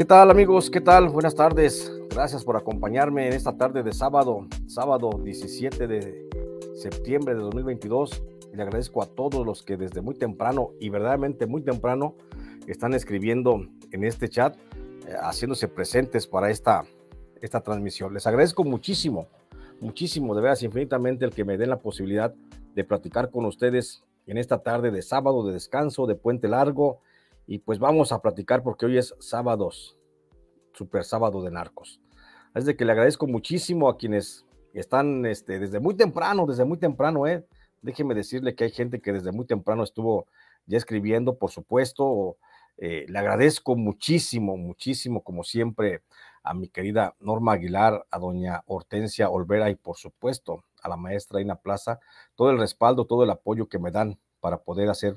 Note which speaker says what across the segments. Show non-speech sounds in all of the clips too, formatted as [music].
Speaker 1: ¿Qué tal amigos? ¿Qué tal? Buenas tardes. Gracias por acompañarme en esta tarde de sábado, sábado 17 de septiembre de 2022. Le agradezco a todos los que desde muy temprano y verdaderamente muy temprano están escribiendo en este chat, eh, haciéndose presentes para esta, esta transmisión. Les agradezco muchísimo, muchísimo, de veras infinitamente el que me den la posibilidad de platicar con ustedes en esta tarde de sábado de descanso, de puente largo, y pues vamos a platicar porque hoy es sábados, super sábado de narcos. Es de que le agradezco muchísimo a quienes están este, desde muy temprano, desde muy temprano, ¿eh? Déjeme decirle que hay gente que desde muy temprano estuvo ya escribiendo, por supuesto. Eh, le agradezco muchísimo, muchísimo, como siempre, a mi querida Norma Aguilar, a doña Hortensia Olvera y, por supuesto, a la maestra Ina Plaza, todo el respaldo, todo el apoyo que me dan para poder hacer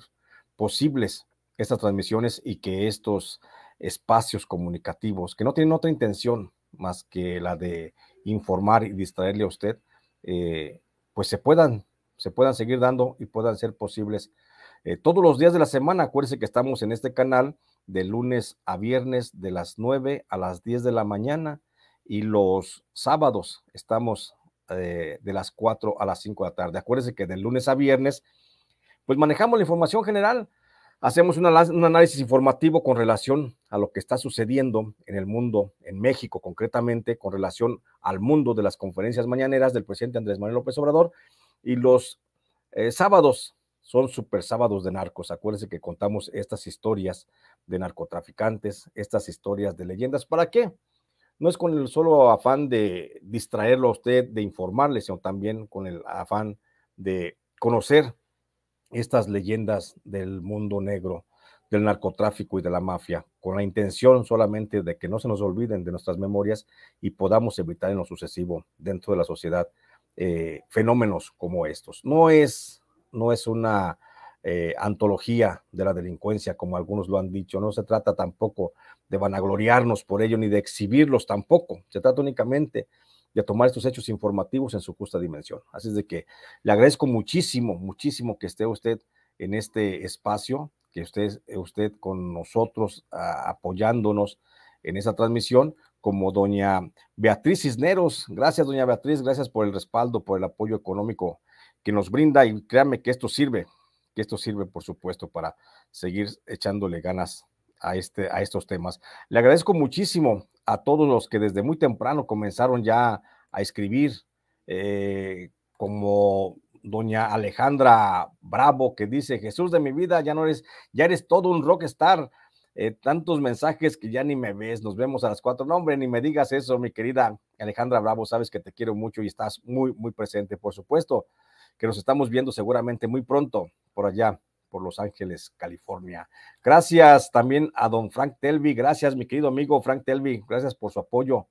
Speaker 1: posibles estas transmisiones y que estos espacios comunicativos, que no tienen otra intención más que la de informar y distraerle a usted, eh, pues se puedan, se puedan seguir dando y puedan ser posibles eh, todos los días de la semana. acuérdese que estamos en este canal de lunes a viernes de las 9 a las 10 de la mañana y los sábados estamos eh, de las 4 a las 5 de la tarde. acuérdese que de lunes a viernes, pues manejamos la información general, Hacemos un, análisis informativo con relación a lo que está sucediendo en el mundo, en México concretamente, con relación al mundo de las conferencias mañaneras del presidente Andrés Manuel López Obrador y los eh, sábados son super sábados de narcos. Acuérdense que contamos estas historias de narcotraficantes, estas historias de leyendas. ¿Para qué? No es con el solo afán de distraerlo a usted, de informarle, sino también con el afán de conocer estas leyendas del mundo negro, del narcotráfico y de la mafia, con la intención solamente de que no se nos olviden de nuestras memorias y podamos evitar en lo sucesivo dentro de la sociedad eh, fenómenos como estos. No es, no es una eh, antología de la delincuencia, como algunos lo han dicho, no se trata tampoco de vanagloriarnos por ello ni de exhibirlos tampoco, se trata únicamente de y a tomar estos hechos informativos en su justa dimensión. Así es de que le agradezco muchísimo, muchísimo que esté usted en este espacio, que usted, usted con nosotros apoyándonos en esta transmisión, como doña Beatriz Cisneros. Gracias, doña Beatriz, gracias por el respaldo, por el apoyo económico que nos brinda y créame que esto sirve, que esto sirve, por supuesto, para seguir echándole ganas a, este, a estos temas. Le agradezco muchísimo a todos los que desde muy temprano comenzaron ya a escribir, eh, como doña Alejandra Bravo, que dice, Jesús de mi vida, ya no eres, ya eres todo un rockstar. Eh, tantos mensajes que ya ni me ves, nos vemos a las cuatro. No, hombre, ni me digas eso, mi querida Alejandra Bravo, sabes que te quiero mucho y estás muy, muy presente, por supuesto, que nos estamos viendo seguramente muy pronto por allá por Los Ángeles, California. Gracias también a don Frank Telvi. Gracias, mi querido amigo Frank Telvi. Gracias por su apoyo,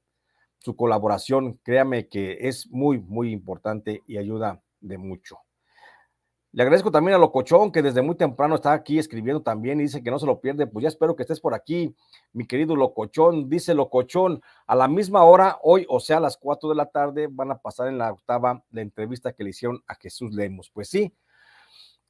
Speaker 1: su colaboración. Créame que es muy, muy importante y ayuda de mucho. Le agradezco también a Locochón, que desde muy temprano está aquí escribiendo también y dice que no se lo pierde. Pues ya espero que estés por aquí, mi querido Locochón. Dice Locochón, a la misma hora, hoy, o sea, a las 4 de la tarde, van a pasar en la octava la entrevista que le hicieron a Jesús Lemos. Pues sí,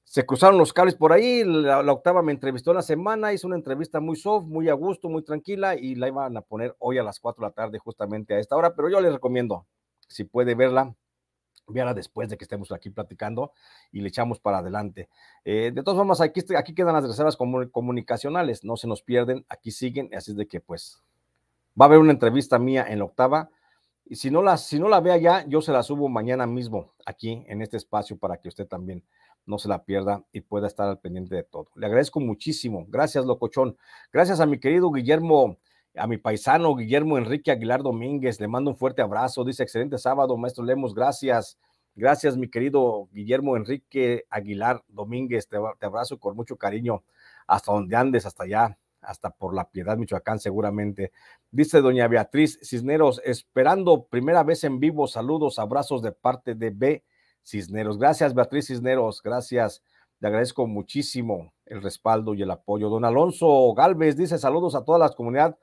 Speaker 1: se cruzaron los cables por ahí, la, octava me entrevistó la semana, hizo una entrevista muy soft, muy a gusto, muy tranquila y la iban a poner hoy a las 4 de la tarde justamente a esta hora, pero yo les recomiendo, si puede verla, véala después de que estemos aquí platicando y le echamos para adelante. Eh, de todas formas, aquí, aquí quedan las reservas comunicacionales, no se nos pierden, aquí siguen, así es de que pues va a haber una entrevista mía en la octava. Y si no la, si no la vea ya, yo se la subo mañana mismo aquí en este espacio para que usted también no se la pierda y pueda estar al pendiente de todo. Le agradezco muchísimo. Gracias, locochón. Gracias a mi querido Guillermo, a mi paisano Guillermo Enrique Aguilar Domínguez. Le mando un fuerte abrazo. Dice, excelente sábado, maestro Lemos. Gracias. Gracias, mi querido Guillermo Enrique Aguilar Domínguez. Te, te abrazo con mucho cariño. Hasta donde andes, hasta allá, hasta por la piedad Michoacán, seguramente. Dice doña Beatriz Cisneros, esperando primera vez en vivo. Saludos, abrazos de parte de B. Cisneros. Gracias, Beatriz Cisneros, gracias. Le agradezco muchísimo el respaldo y el apoyo. Don Alonso Galvez dice saludos a toda la comunidad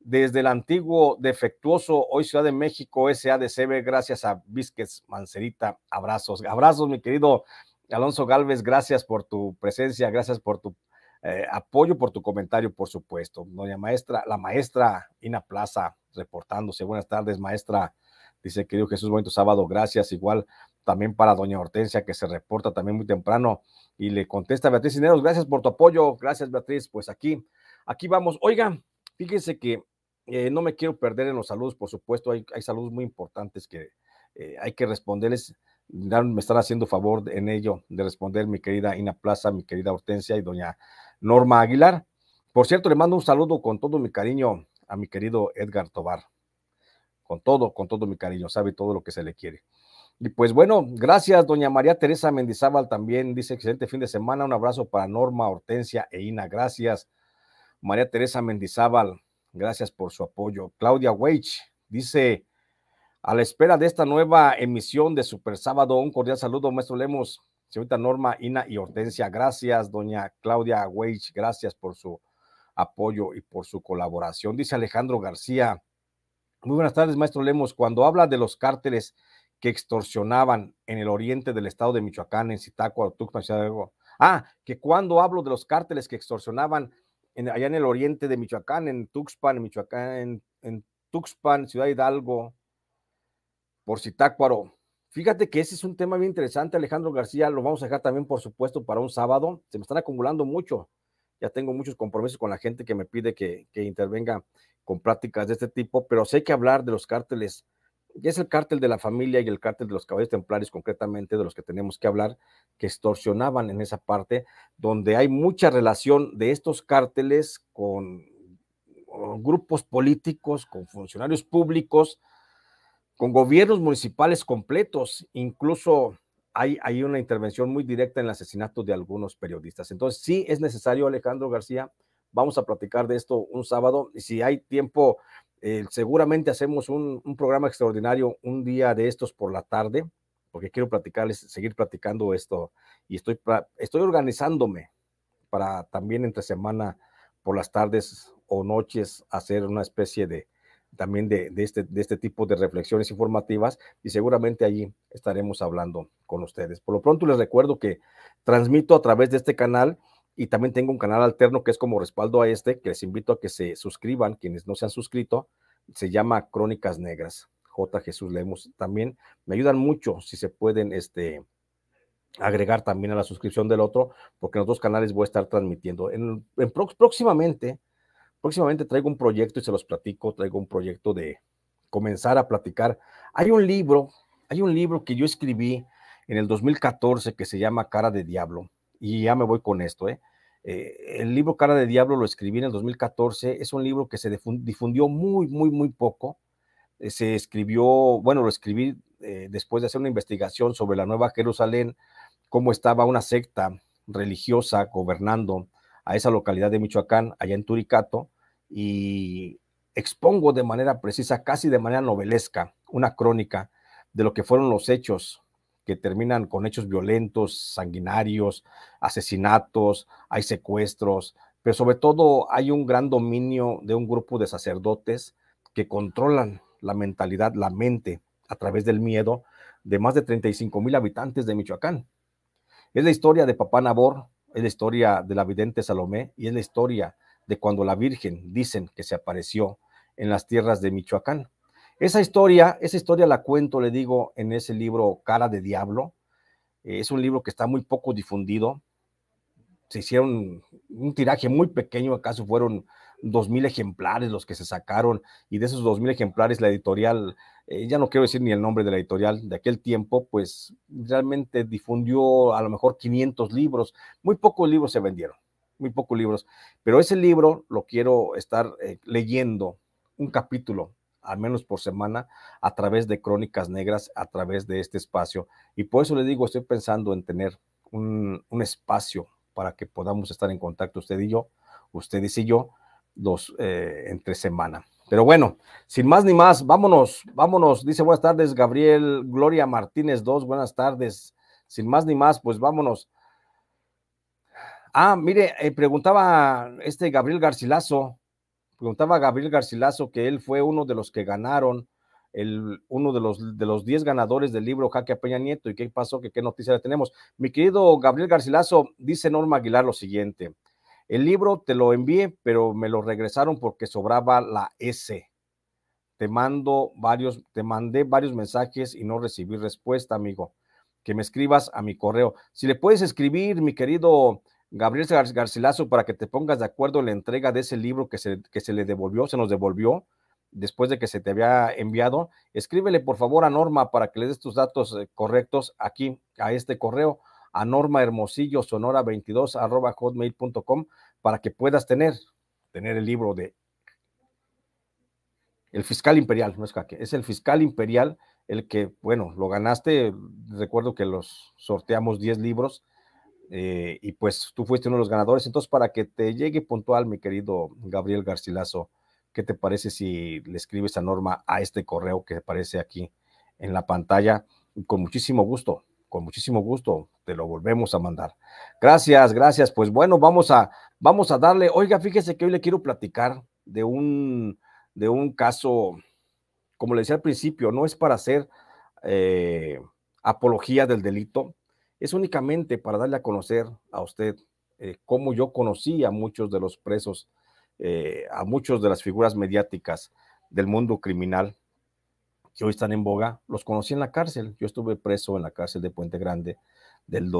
Speaker 1: desde el antiguo defectuoso, hoy Ciudad de México, SADCB, gracias a Vizquez Mancerita, abrazos, abrazos mi querido Alonso Galvez, gracias por tu presencia, gracias por tu eh, apoyo, por tu comentario, por supuesto. Doña Maestra, la maestra Ina Plaza, reportándose, buenas tardes, maestra, dice querido Jesús, bonito sábado, gracias, igual también para doña Hortensia, que se reporta también muy temprano y le contesta Beatriz Cineros, gracias por tu apoyo, gracias Beatriz, pues aquí, aquí vamos. oiga fíjense que eh, no me quiero perder en los saludos, por supuesto, hay, hay saludos muy importantes que eh, hay que responderles, me están haciendo favor en ello de responder mi querida Ina Plaza, mi querida Hortensia y doña Norma Aguilar. Por cierto, le mando un saludo con todo mi cariño a mi querido Edgar Tobar. Con todo, con todo mi cariño, sabe todo lo que se le quiere. Y pues bueno, gracias, doña María Teresa Mendizábal también dice excelente fin de semana. Un abrazo para Norma, Hortensia e Ina. Gracias, María Teresa Mendizábal. Gracias por su apoyo. Claudia Weich dice: A la espera de esta nueva emisión de Super Sábado, un cordial saludo, maestro Lemos, señorita Norma, Ina y Hortensia. Gracias, doña Claudia Weich. Gracias por su apoyo y por su colaboración. Dice Alejandro García: Muy buenas tardes, maestro Lemos. Cuando habla de los cárteles, que extorsionaban en el oriente del estado de Michoacán, en Zitácuaro, Tuxpan, Ah, que cuando hablo de los cárteles que extorsionaban en, allá en el oriente de Michoacán, en Tuxpan, en Michoacán, en, Tuxpan, Ciudad Hidalgo, por Zitácuaro. Fíjate que ese es un tema bien interesante, Alejandro García. Lo vamos a dejar también, por supuesto, para un sábado. Se me están acumulando mucho. Ya tengo muchos compromisos con la gente que me pide que, que intervenga con prácticas de este tipo, pero sé que hablar de los cárteles y es el cártel de la familia y el cártel de los caballeros templarios, concretamente de los que tenemos que hablar, que extorsionaban en esa parte, donde hay mucha relación de estos cárteles con grupos políticos, con funcionarios públicos, con gobiernos municipales completos, incluso hay, hay, una intervención muy directa en el asesinato de algunos periodistas. Entonces, sí es necesario, Alejandro García, vamos a platicar de esto un sábado, y si hay tiempo eh, seguramente hacemos un, programa extraordinario un día de estos por la tarde, porque quiero platicarles, seguir platicando esto y estoy, estoy organizándome para también entre semana por las tardes o noches hacer una especie de también este, de este tipo de reflexiones informativas y seguramente allí estaremos hablando con ustedes. Por lo pronto les recuerdo que transmito a través de este canal y también tengo un canal alterno que es como respaldo a este, que les invito a que se suscriban, quienes no se han suscrito, se llama Crónicas Negras, J. Jesús leemos También me ayudan mucho si se pueden este, agregar también a la suscripción del otro, porque los dos canales voy a estar transmitiendo. En, próximamente, próximamente traigo un proyecto y se los platico, traigo un proyecto de comenzar a platicar. Hay un libro, hay un libro que yo escribí en el 2014 que se llama Cara de Diablo y ya me voy con esto, ¿eh? ¿eh? el libro Cara de Diablo lo escribí en el 2014, es un libro que se difundió muy, muy, muy poco. Eh, se escribió, bueno, lo escribí eh, después de hacer una investigación sobre la Nueva Jerusalén, cómo estaba una secta religiosa gobernando a esa localidad de Michoacán, allá en Turicato, y expongo de manera precisa, casi de manera novelesca, una crónica de lo que fueron los hechos que terminan con hechos violentos, sanguinarios, asesinatos, hay secuestros, pero sobre todo hay un gran dominio de un grupo de sacerdotes que controlan la mentalidad, la mente, a través del miedo de más de 35 mil habitantes de Michoacán. Es la historia de Papá Nabor, es la historia de la vidente Salomé y es la historia de cuando la Virgen dicen que se apareció en las tierras de Michoacán. Esa historia, esa historia la cuento, le digo, en ese libro Cara de Diablo. Eh, es un libro que está muy poco difundido. Se hicieron un tiraje muy pequeño, acaso fueron dos mil ejemplares los que se sacaron, y de esos dos mil ejemplares la editorial, eh, ya no quiero decir ni el nombre de la editorial de aquel tiempo, pues realmente difundió a lo mejor 500 libros, muy pocos libros se vendieron, muy pocos libros, pero ese libro lo quiero estar eh, leyendo, un capítulo al menos por semana, a través de Crónicas Negras, a través de este espacio. Y por eso le digo, estoy pensando en tener un, espacio para que podamos estar en contacto usted y yo, ustedes y yo, los eh, entre semana. Pero bueno, sin más ni más, vámonos, vámonos. Dice buenas tardes, Gabriel Gloria Martínez dos buenas tardes. Sin más ni más, pues vámonos. Ah, mire, eh, preguntaba este Gabriel Garcilaso, Preguntaba Gabriel Garcilaso que él fue uno de los que ganaron, el, uno de los, de los 10 ganadores del libro Jaque a Peña Nieto. ¿Y qué pasó? ¿Qué, ¿Qué noticia le tenemos? Mi querido Gabriel Garcilaso, dice Norma Aguilar lo siguiente. El libro te lo envié, pero me lo regresaron porque sobraba la S. Te mando varios, te mandé varios mensajes y no recibí respuesta, amigo. Que me escribas a mi correo. Si le puedes escribir, mi querido Gabriel Garcilaso, para que te pongas de acuerdo en la entrega de ese libro que se, le devolvió, se nos devolvió después de que se te había enviado, escríbele por favor a Norma para que le des tus datos eh, correctos aquí a este correo a Norma Hermosillo Sonora 22 hotmail.com para que puedas tener, tener el libro de el fiscal imperial, no es que es el fiscal imperial el que, bueno, lo ganaste, recuerdo que los sorteamos 10 libros eh, y pues tú fuiste uno de los ganadores. Entonces, para que te llegue puntual, mi querido Gabriel Garcilaso, ¿qué te parece si le escribes a Norma a este correo que aparece aquí en la pantalla? Con muchísimo gusto, con muchísimo gusto, te lo volvemos a mandar. Gracias, gracias. Pues bueno, vamos a, vamos a darle. Oiga, fíjese que hoy le quiero platicar de un, de un caso, como le decía al principio, no es para hacer eh, apología del delito, es únicamente para darle a conocer a usted eh, cómo yo conocí a muchos de los presos, eh, a muchos de las figuras mediáticas del mundo criminal que hoy están en boga, los conocí en la cárcel. Yo estuve preso en la cárcel de Puente Grande del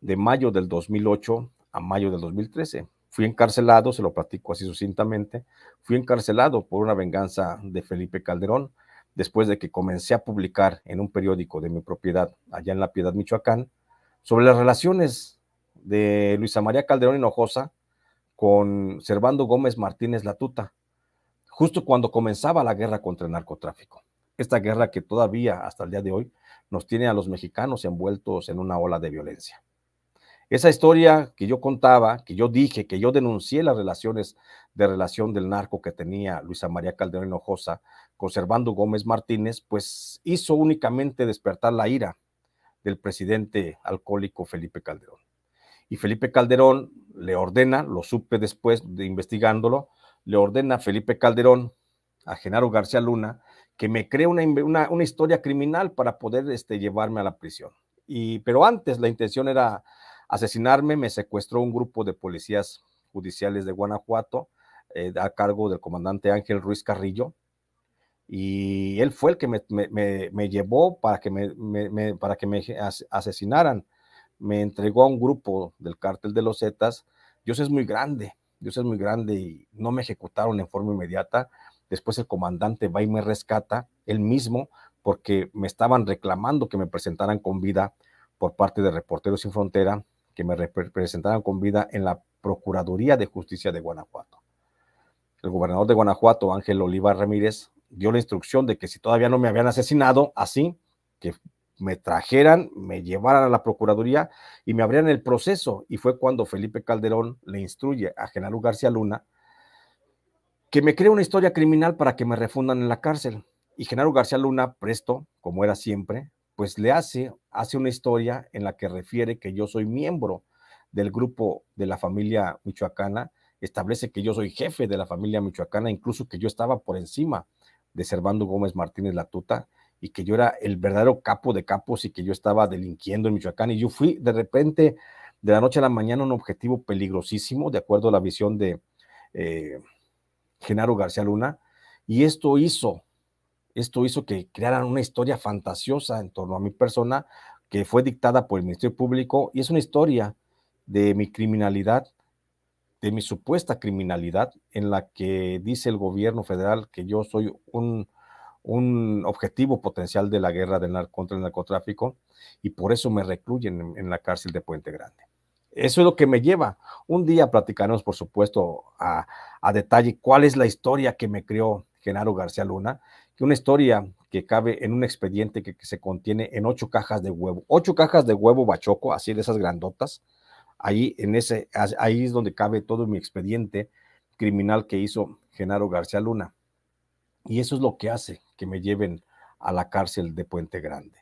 Speaker 1: de mayo del 2008 a mayo del 2013. Fui encarcelado, se lo platico así sucintamente, fui encarcelado por una venganza de Felipe Calderón, después de que comencé a publicar en un periódico de mi propiedad, allá en La Piedad, Michoacán, sobre las relaciones de Luisa María Calderón Hinojosa con Servando Gómez Martínez Latuta, justo cuando comenzaba la guerra contra el narcotráfico. Esta guerra que todavía, hasta el día de hoy, nos tiene a los mexicanos envueltos en una ola de violencia. Esa historia que yo contaba, que yo dije, que yo denuncié las relaciones de relación del narco que tenía Luisa María Calderón Hinojosa con Gómez Martínez, pues hizo únicamente despertar la ira del presidente alcohólico Felipe Calderón. Y Felipe Calderón le ordena, lo supe después de investigándolo, le ordena a Felipe Calderón, a Genaro García Luna, que me cree una, historia criminal para poder este, llevarme a la prisión. Y, pero antes la intención era asesinarme me secuestró un grupo de policías judiciales de Guanajuato eh, a cargo del comandante Ángel Ruiz Carrillo. Y él fue el que me, llevó para que me, para que me asesinaran. Me entregó a un grupo del cártel de los Zetas. Dios es muy grande, Dios es muy grande y no me ejecutaron en forma inmediata. Después el comandante va y me rescata, él mismo, porque me estaban reclamando que me presentaran con vida por parte de Reporteros Sin Frontera que me representaran con vida en la Procuraduría de Justicia de Guanajuato. El gobernador de Guanajuato, Ángel Oliva Ramírez, dio la instrucción de que si todavía no me habían asesinado, así, que me trajeran, me llevaran a la Procuraduría y me abrieran el proceso. Y fue cuando Felipe Calderón le instruye a Genaro García Luna que me cree una historia criminal para que me refundan en la cárcel. Y Genaro García Luna, presto, como era siempre, pues le hace, hace una historia en la que refiere que yo soy miembro del grupo de la familia michoacana, establece que yo soy jefe de la familia michoacana, incluso que yo estaba por encima de Servando Gómez Martínez Latuta y que yo era el verdadero capo de capos y que yo estaba delinquiendo en Michoacán y yo fui de repente de la noche a la mañana un objetivo peligrosísimo, de acuerdo a la visión de eh, Genaro García Luna, y esto hizo esto hizo que crearan una historia fantasiosa en torno a mi persona que fue dictada por el Ministerio Público y es una historia de mi criminalidad, de mi supuesta criminalidad, en la que dice el gobierno federal que yo soy un, objetivo potencial de la guerra del contra el narcotráfico y por eso me recluyen en, la cárcel de Puente Grande. Eso es lo que me lleva. Un día platicaremos, por supuesto, a, a, detalle cuál es la historia que me creó Genaro García Luna que una historia que cabe en un expediente que, se contiene en ocho cajas de huevo, ocho cajas de huevo bachoco, así de esas grandotas, ahí, en ese, ahí es donde cabe todo mi expediente criminal que hizo Genaro García Luna. Y eso es lo que hace que me lleven a la cárcel de Puente Grande.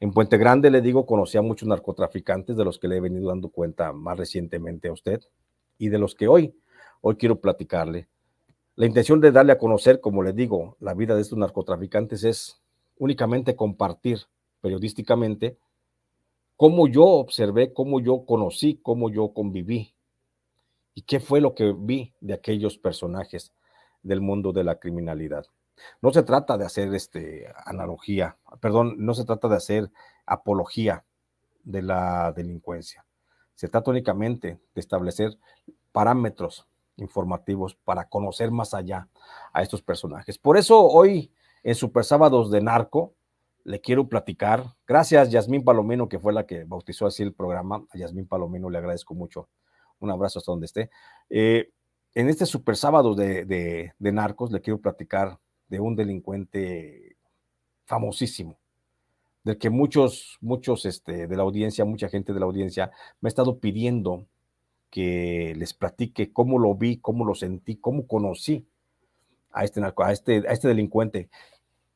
Speaker 1: En Puente Grande, le digo, conocí a muchos narcotraficantes de los que le he venido dando cuenta más recientemente a usted y de los que hoy, hoy quiero platicarle la intención de darle a conocer, como les digo, la vida de estos narcotraficantes es únicamente compartir periodísticamente cómo yo observé, cómo yo conocí, cómo yo conviví y qué fue lo que vi de aquellos personajes del mundo de la criminalidad. No se trata de hacer este analogía, perdón, no se trata de hacer apología de la delincuencia. Se trata únicamente de establecer parámetros informativos para conocer más allá a estos personajes. Por eso hoy en Super Sábados de Narco le quiero platicar. Gracias Yasmín Palomino, que fue la que bautizó así el programa. A Yasmín Palomino le agradezco mucho. Un abrazo hasta donde esté. Eh, en este Super Sábado de, de, Narcos le quiero platicar de un delincuente famosísimo, del que muchos, muchos este, de la audiencia, mucha gente de la audiencia me ha estado pidiendo que les platique cómo lo vi, cómo lo sentí, cómo conocí a este, este, a este delincuente.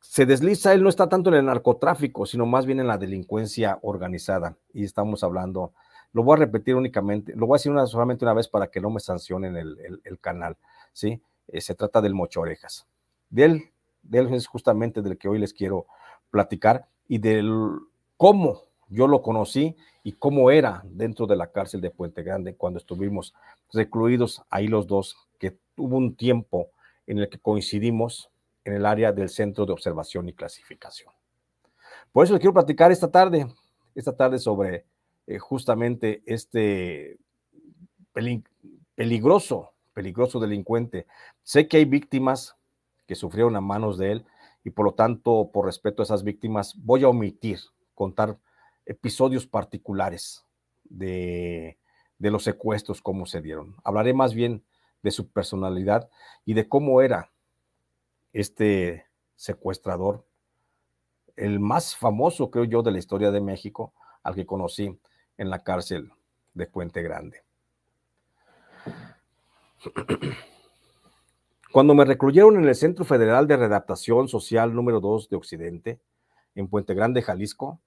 Speaker 1: Se desliza, él no está tanto en el narcotráfico, sino más bien en la delincuencia organizada. Y estamos hablando, lo voy a repetir únicamente, lo voy a decir una, solamente una vez para que no me sancionen el, canal, ¿sí? Eh, se trata del Mocho Orejas. De él, de él es justamente del que hoy les quiero platicar y del cómo yo lo conocí y cómo era dentro de la cárcel de Puente Grande cuando estuvimos recluidos ahí los dos, que hubo un tiempo en el que coincidimos en el área del Centro de Observación y Clasificación. Por eso les quiero platicar esta tarde, esta tarde sobre eh, justamente este peligroso, peligroso delincuente. Sé que hay víctimas que sufrieron a manos de él y por lo tanto, por respeto a esas víctimas, voy a omitir contar episodios particulares de, de los secuestros, cómo se dieron. Hablaré más bien de su personalidad y de cómo era este secuestrador, el más famoso, creo yo, de la historia de México, al que conocí en la cárcel de Puente Grande. Cuando me recluyeron en el Centro Federal de Redaptación Social número 2 de Occidente, en Puente Grande, Jalisco,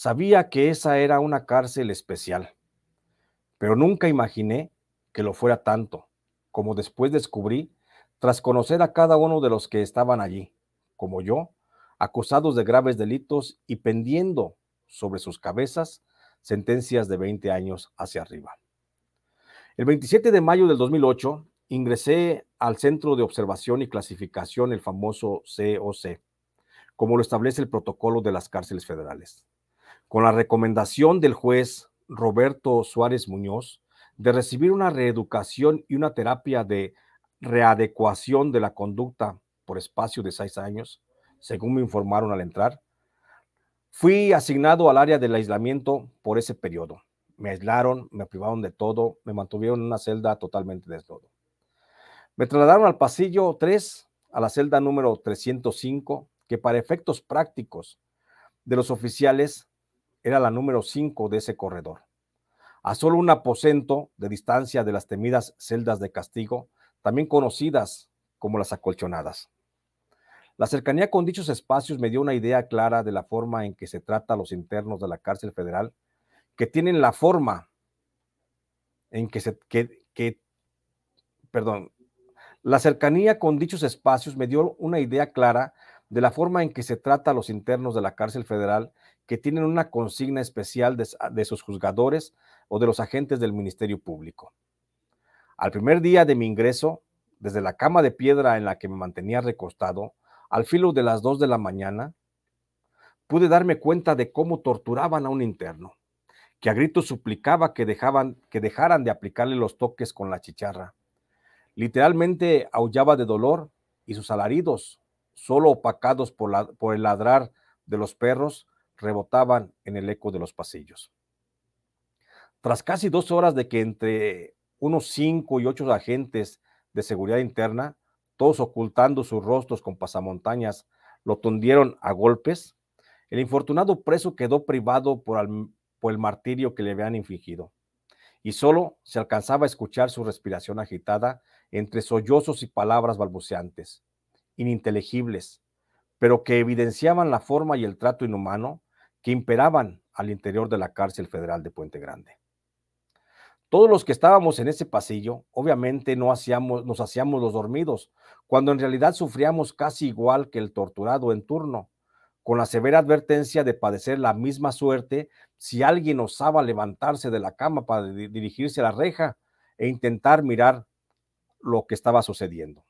Speaker 1: Sabía que esa era una cárcel especial, pero nunca imaginé que lo fuera tanto, como después descubrí tras conocer a cada uno de los que estaban allí, como yo, acusados de graves delitos y pendiendo sobre sus cabezas sentencias de 20 años hacia arriba. El 27 de mayo del 2008 ingresé al Centro de Observación y Clasificación, el famoso COC, como lo establece el protocolo de las cárceles federales con la recomendación del juez Roberto Suárez Muñoz de recibir una reeducación y una terapia de readecuación de la conducta por espacio de seis años, según me informaron al entrar. Fui asignado al área del aislamiento por ese periodo. Me aislaron, me privaron de todo, me mantuvieron en una celda totalmente desnudo. Me trasladaron al pasillo 3, a la celda número 305, que para efectos prácticos de los oficiales era la número 5 de ese corredor. A solo un aposento de distancia de las temidas celdas de castigo, también conocidas como las acolchonadas. La cercanía con dichos espacios me dio una idea clara de la forma en que se trata a los internos de la cárcel federal, que tienen la forma en que se... perdón. La cercanía con dichos espacios me dio una idea clara de la forma en que se trata a los internos de la cárcel federal, que tienen una consigna especial de, sus ah, juzgadores o de los agentes del Ministerio Público. Al primer día de mi ingreso, desde la cama de piedra en la que me mantenía recostado, al filo de las dos de la mañana, pude darme cuenta de cómo torturaban a un interno, que a gritos suplicaba que, dejaban, que dejaran de aplicarle los toques con la chicharra. Literalmente aullaba de dolor y sus alaridos, solo opacados por el ladrar de los perros, rebotaban en el eco de los pasillos. Tras casi dos horas de que entre unos cinco y ocho agentes de seguridad interna, todos ocultando sus rostros con pasamontañas, lo tundieron a golpes, el infortunado preso quedó privado por, por el martirio que le habían infligido, y solo se alcanzaba a escuchar su respiración agitada entre sollozos y palabras balbuceantes, ininteligibles, pero que evidenciaban la forma y el trato inhumano que imperaban al interior de la cárcel federal de Puente Grande. Todos los que estábamos en ese pasillo, obviamente no hacíamos, nos hacíamos los dormidos, cuando en realidad sufríamos casi igual que el torturado en turno, con la severa advertencia de padecer la misma suerte si alguien osaba levantarse de la cama para dirigirse a la reja e intentar mirar lo que estaba sucediendo.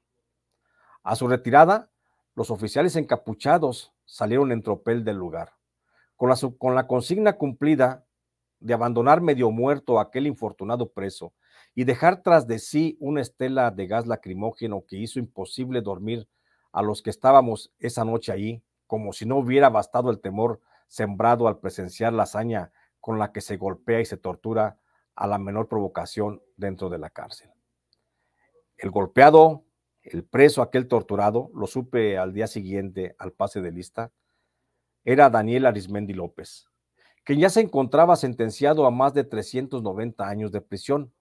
Speaker 1: A su retirada, los oficiales encapuchados salieron en tropel del lugar. Con la, consigna cumplida de abandonar medio muerto a aquel infortunado preso y dejar tras de sí una estela de gas lacrimógeno que hizo imposible dormir a los que estábamos esa noche allí, como si no hubiera bastado el temor sembrado al presenciar la hazaña con la que se golpea y se tortura a la menor provocación dentro de la cárcel. El golpeado, el preso, aquel torturado, lo supe al día siguiente al pase de lista, era Daniel Arismendi López, quien ya se encontraba sentenciado a más de 390 años de prisión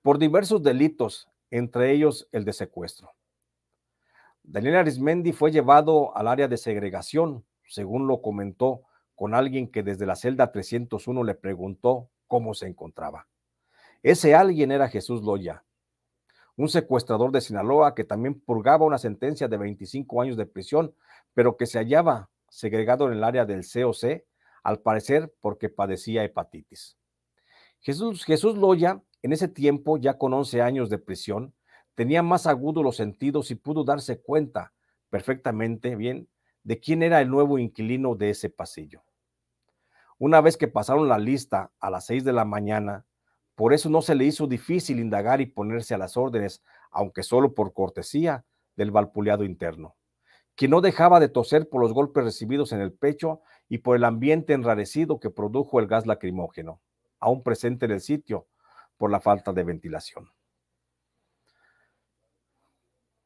Speaker 1: por diversos delitos, entre ellos el de secuestro. Daniel Arismendi fue llevado al área de segregación, según lo comentó con alguien que desde la celda 301 le preguntó cómo se encontraba. Ese alguien era Jesús Loya, un secuestrador de Sinaloa que también purgaba una sentencia de 25 años de prisión, pero que se hallaba segregado en el área del COC, al parecer porque padecía hepatitis. Jesús, Loya, en ese tiempo, ya con 11 años de prisión, tenía más agudos los sentidos y pudo darse cuenta perfectamente bien de quién era el nuevo inquilino de ese pasillo. Una vez que pasaron la lista a las 6 de la mañana, por eso no se le hizo difícil indagar y ponerse a las órdenes, aunque solo por cortesía del valpuleado interno que no dejaba de toser por los golpes recibidos en el pecho y por el ambiente enrarecido que produjo el gas lacrimógeno, aún presente en el sitio por la falta de ventilación.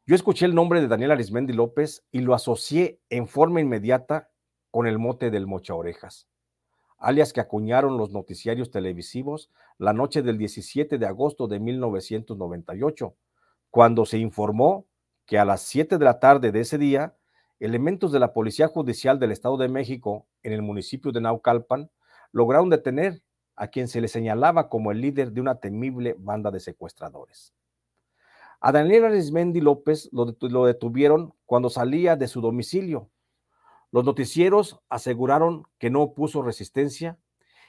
Speaker 1: Yo escuché el nombre de Daniel Arismendi López y lo asocié en forma inmediata con el mote del Mocha Orejas, alias que acuñaron los noticiarios televisivos la noche del 17 de agosto de 1998, cuando se informó que a las 7 de la tarde de ese día, elementos de la Policía Judicial del Estado de México en el municipio de Naucalpan lograron detener a quien se le señalaba como el líder de una temible banda de secuestradores. A Daniel Arismendi López lo detuvieron cuando salía de su domicilio. Los noticieros aseguraron que no puso resistencia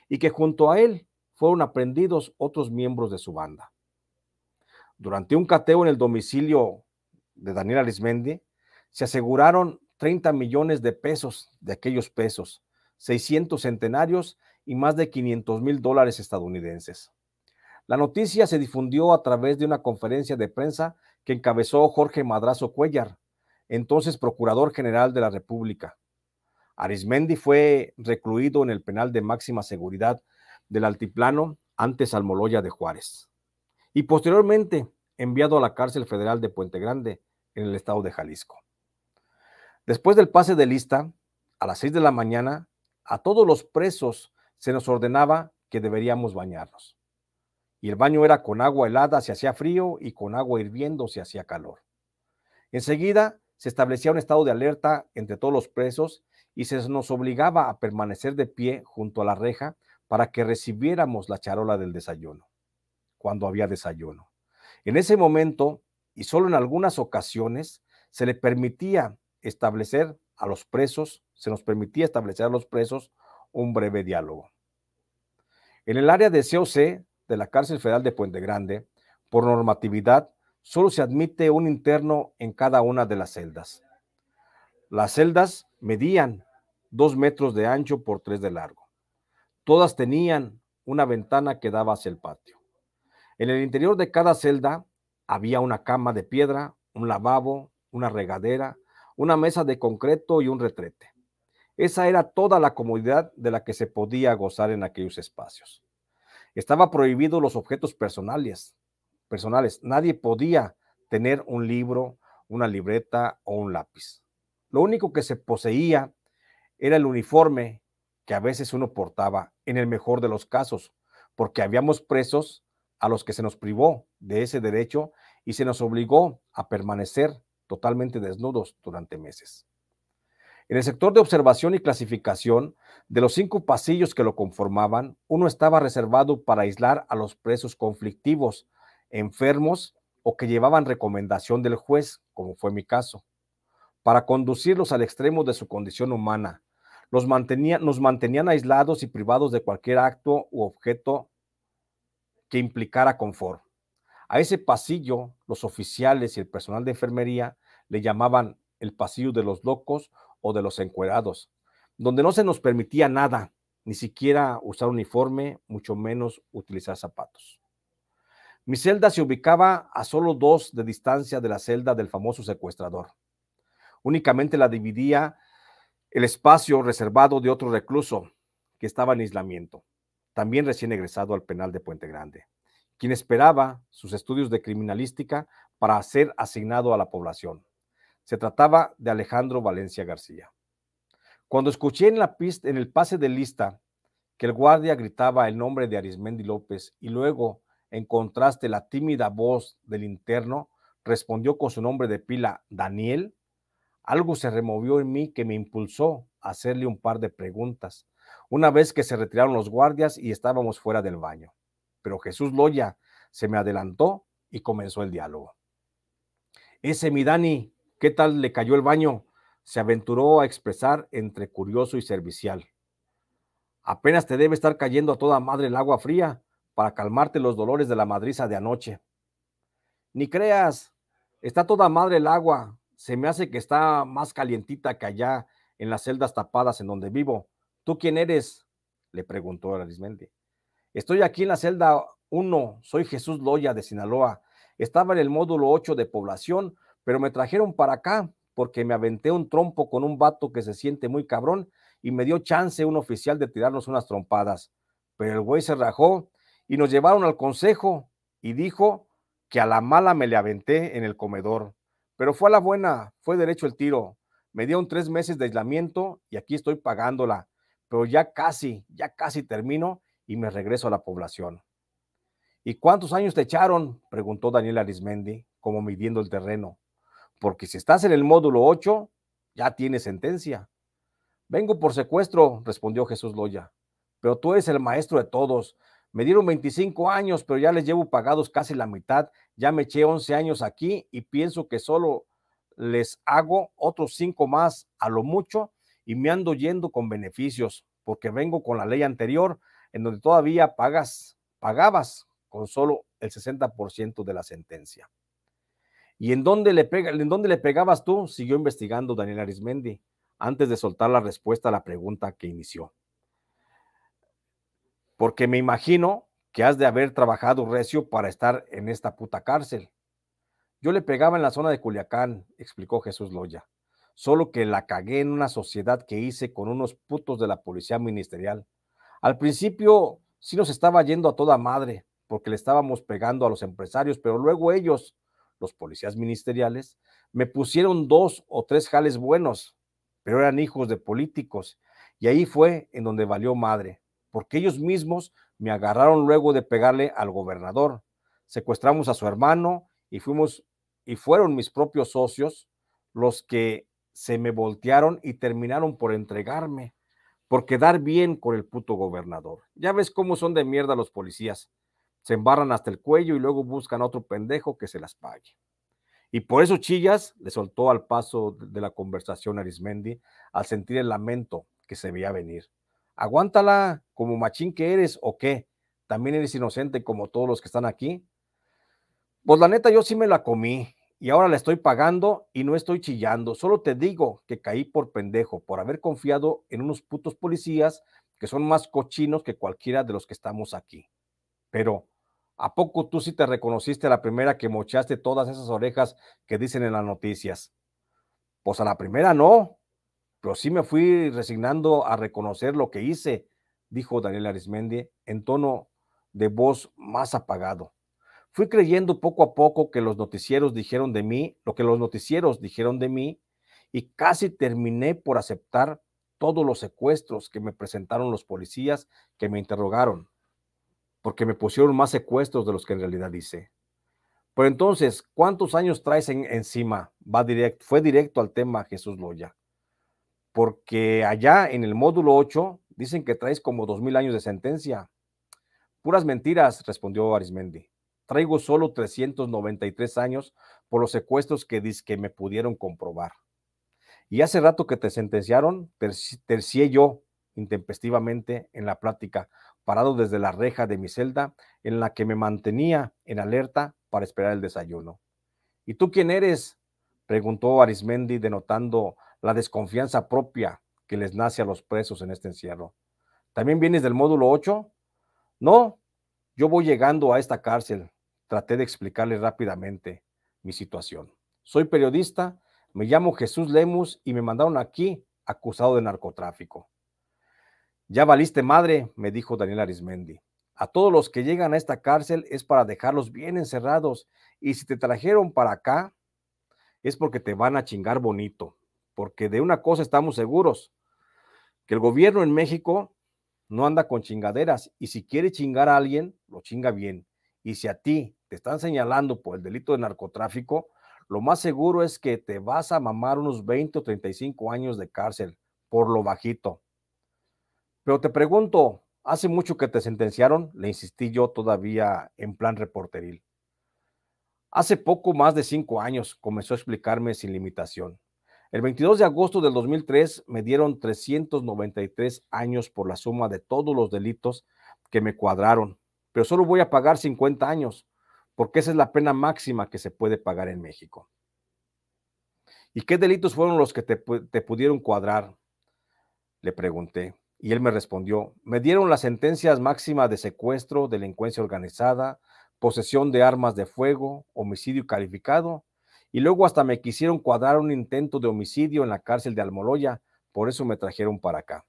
Speaker 1: y que junto a él fueron aprendidos otros miembros de su banda. Durante un cateo en el domicilio de Daniel Arismendi, se aseguraron 30 millones de pesos de aquellos pesos, 600 centenarios y más de 500 mil dólares estadounidenses. La noticia se difundió a través de una conferencia de prensa que encabezó Jorge Madrazo Cuellar, entonces Procurador General de la República. Arismendi fue recluido en el penal de máxima seguridad del Altiplano, antes Almoloya de Juárez, y posteriormente enviado a la cárcel federal de Puente Grande, en el estado de Jalisco. Después del pase de lista, a las 6 de la mañana, a todos los presos se nos ordenaba que deberíamos bañarnos. Y el baño era con agua helada si hacía frío y con agua hirviendo si hacía calor. Enseguida se establecía un estado de alerta entre todos los presos y se nos obligaba a permanecer de pie junto a la reja para que recibiéramos la charola del desayuno, cuando había desayuno. En ese momento y solo en algunas ocasiones se le permitía establecer a los presos, se nos permitía establecer a los presos un breve diálogo. En el área de COC de la cárcel federal de Puente Grande, por normatividad, solo se admite un interno en cada una de las celdas. Las celdas medían dos metros de ancho por tres de largo. Todas tenían una ventana que daba hacia el patio. En el interior de cada celda había una cama de piedra, un lavabo, una regadera, una mesa de concreto y un retrete. Esa era toda la comodidad de la que se podía gozar en aquellos espacios. Estaba prohibido los objetos personales, personales. Nadie podía tener un libro, una libreta o un lápiz. Lo único que se poseía era el uniforme que a veces uno portaba, en el mejor de los casos, porque habíamos presos a los que se nos privó de ese derecho y se nos obligó a permanecer totalmente desnudos durante meses. En el sector de observación y clasificación, de los cinco pasillos que lo conformaban, uno estaba reservado para aislar a los presos conflictivos, enfermos o que llevaban recomendación del juez, como fue mi caso, para conducirlos al extremo de su condición humana. Los nos mantenían aislados y privados de cualquier acto u objeto que implicara confort. A ese pasillo, los oficiales y el personal de enfermería le llamaban el pasillo de los locos o de los encuerados, donde no se nos permitía nada, ni siquiera usar uniforme, mucho menos utilizar zapatos. Mi celda se ubicaba a solo dos de distancia de la celda del famoso secuestrador. Únicamente la dividía el espacio reservado de otro recluso que estaba en aislamiento también recién egresado al penal de Puente Grande, quien esperaba sus estudios de criminalística para ser asignado a la población. Se trataba de Alejandro Valencia García. Cuando escuché en, la pista, en el pase de lista que el guardia gritaba el nombre de Arismendi López y luego, en contraste, la tímida voz del interno respondió con su nombre de pila Daniel, algo se removió en mí que me impulsó a hacerle un par de preguntas una vez que se retiraron los guardias y estábamos fuera del baño. Pero Jesús Loya se me adelantó y comenzó el diálogo. Ese mi Dani, ¿qué tal le cayó el baño? Se aventuró a expresar entre curioso y servicial. Apenas te debe estar cayendo a toda madre el agua fría para calmarte los dolores de la madriza de anoche. Ni creas, está toda madre el agua. Se me hace que está más calientita que allá en las celdas tapadas en donde vivo, ¿Tú quién eres? Le preguntó Arismendi. Estoy aquí en la celda 1, soy Jesús Loya de Sinaloa. Estaba en el módulo 8 de población, pero me trajeron para acá porque me aventé un trompo con un vato que se siente muy cabrón y me dio chance un oficial de tirarnos unas trompadas. Pero el güey se rajó y nos llevaron al consejo y dijo que a la mala me le aventé en el comedor. Pero fue a la buena, fue derecho el tiro. Me dieron tres meses de aislamiento y aquí estoy pagándola pero ya casi, ya casi termino y me regreso a la población. ¿Y cuántos años te echaron? preguntó Daniel Arismendi, como midiendo el terreno. Porque si estás en el módulo 8, ya tienes sentencia. Vengo por secuestro, respondió Jesús Loya. Pero tú eres el maestro de todos. Me dieron 25 años, pero ya les llevo pagados casi la mitad. Ya me eché 11 años aquí y pienso que solo les hago otros 5 más a lo mucho y me ando yendo con beneficios, porque vengo con la ley anterior, en donde todavía pagas, pagabas con solo el 60% de la sentencia. ¿Y en dónde, le pega, en dónde le pegabas tú? Siguió investigando Daniel Arismendi antes de soltar la respuesta a la pregunta que inició. Porque me imagino que has de haber trabajado recio para estar en esta puta cárcel. Yo le pegaba en la zona de Culiacán, explicó Jesús Loya solo que la cagué en una sociedad que hice con unos putos de la policía ministerial. Al principio sí nos estaba yendo a toda madre, porque le estábamos pegando a los empresarios, pero luego ellos, los policías ministeriales, me pusieron dos o tres jales buenos, pero eran hijos de políticos, y ahí fue en donde valió madre, porque ellos mismos me agarraron luego de pegarle al gobernador. Secuestramos a su hermano y fuimos y fueron mis propios socios los que se me voltearon y terminaron por entregarme, por quedar bien con el puto gobernador. Ya ves cómo son de mierda los policías. Se embarran hasta el cuello y luego buscan a otro pendejo que se las pague. Y por eso Chillas le soltó al paso de la conversación Arismendi al sentir el lamento que se veía venir. Aguántala, como machín que eres o qué. También eres inocente como todos los que están aquí. Pues la neta, yo sí me la comí, y ahora la estoy pagando y no estoy chillando. Solo te digo que caí por pendejo, por haber confiado en unos putos policías que son más cochinos que cualquiera de los que estamos aquí. Pero, ¿a poco tú sí te reconociste a la primera que mochaste todas esas orejas que dicen en las noticias? Pues a la primera no, pero sí me fui resignando a reconocer lo que hice, dijo Daniel Arismendi en tono de voz más apagado. Fui creyendo poco a poco que los noticieros dijeron de mí, lo que los noticieros dijeron de mí, y casi terminé por aceptar todos los secuestros que me presentaron los policías que me interrogaron, porque me pusieron más secuestros de los que en realidad hice. Pero entonces, ¿cuántos años traes encima? Va directo, fue directo al tema Jesús Loya. Porque allá en el módulo 8 dicen que traes como dos mil años de sentencia. Puras mentiras, respondió Arismendi. Traigo solo 393 años por los secuestros que que me pudieron comprobar. Y hace rato que te sentenciaron, tercié yo intempestivamente en la plática, parado desde la reja de mi celda en la que me mantenía en alerta para esperar el desayuno. ¿Y tú quién eres? preguntó Arismendi, denotando la desconfianza propia que les nace a los presos en este encierro. ¿También vienes del módulo 8? No, yo voy llegando a esta cárcel, traté de explicarle rápidamente mi situación. Soy periodista, me llamo Jesús Lemus y me mandaron aquí acusado de narcotráfico. Ya valiste madre, me dijo Daniel Arismendi. A todos los que llegan a esta cárcel es para dejarlos bien encerrados y si te trajeron para acá es porque te van a chingar bonito, porque de una cosa estamos seguros, que el gobierno en México no anda con chingaderas y si quiere chingar a alguien, lo chinga bien. Y si a ti te están señalando por el delito de narcotráfico, lo más seguro es que te vas a mamar unos 20 o 35 años de cárcel por lo bajito. Pero te pregunto, hace mucho que te sentenciaron, le insistí yo todavía en plan reporteril. Hace poco, más de cinco años, comenzó a explicarme sin limitación. El 22 de agosto del 2003 me dieron 393 años por la suma de todos los delitos que me cuadraron, pero solo voy a pagar 50 años porque esa es la pena máxima que se puede pagar en México. ¿Y qué delitos fueron los que te, pudieron cuadrar? Le pregunté. Y él me respondió, me dieron las sentencias máximas de secuestro, delincuencia organizada, posesión de armas de fuego, homicidio calificado, y luego hasta me quisieron cuadrar un intento de homicidio en la cárcel de Almoloya, por eso me trajeron para acá.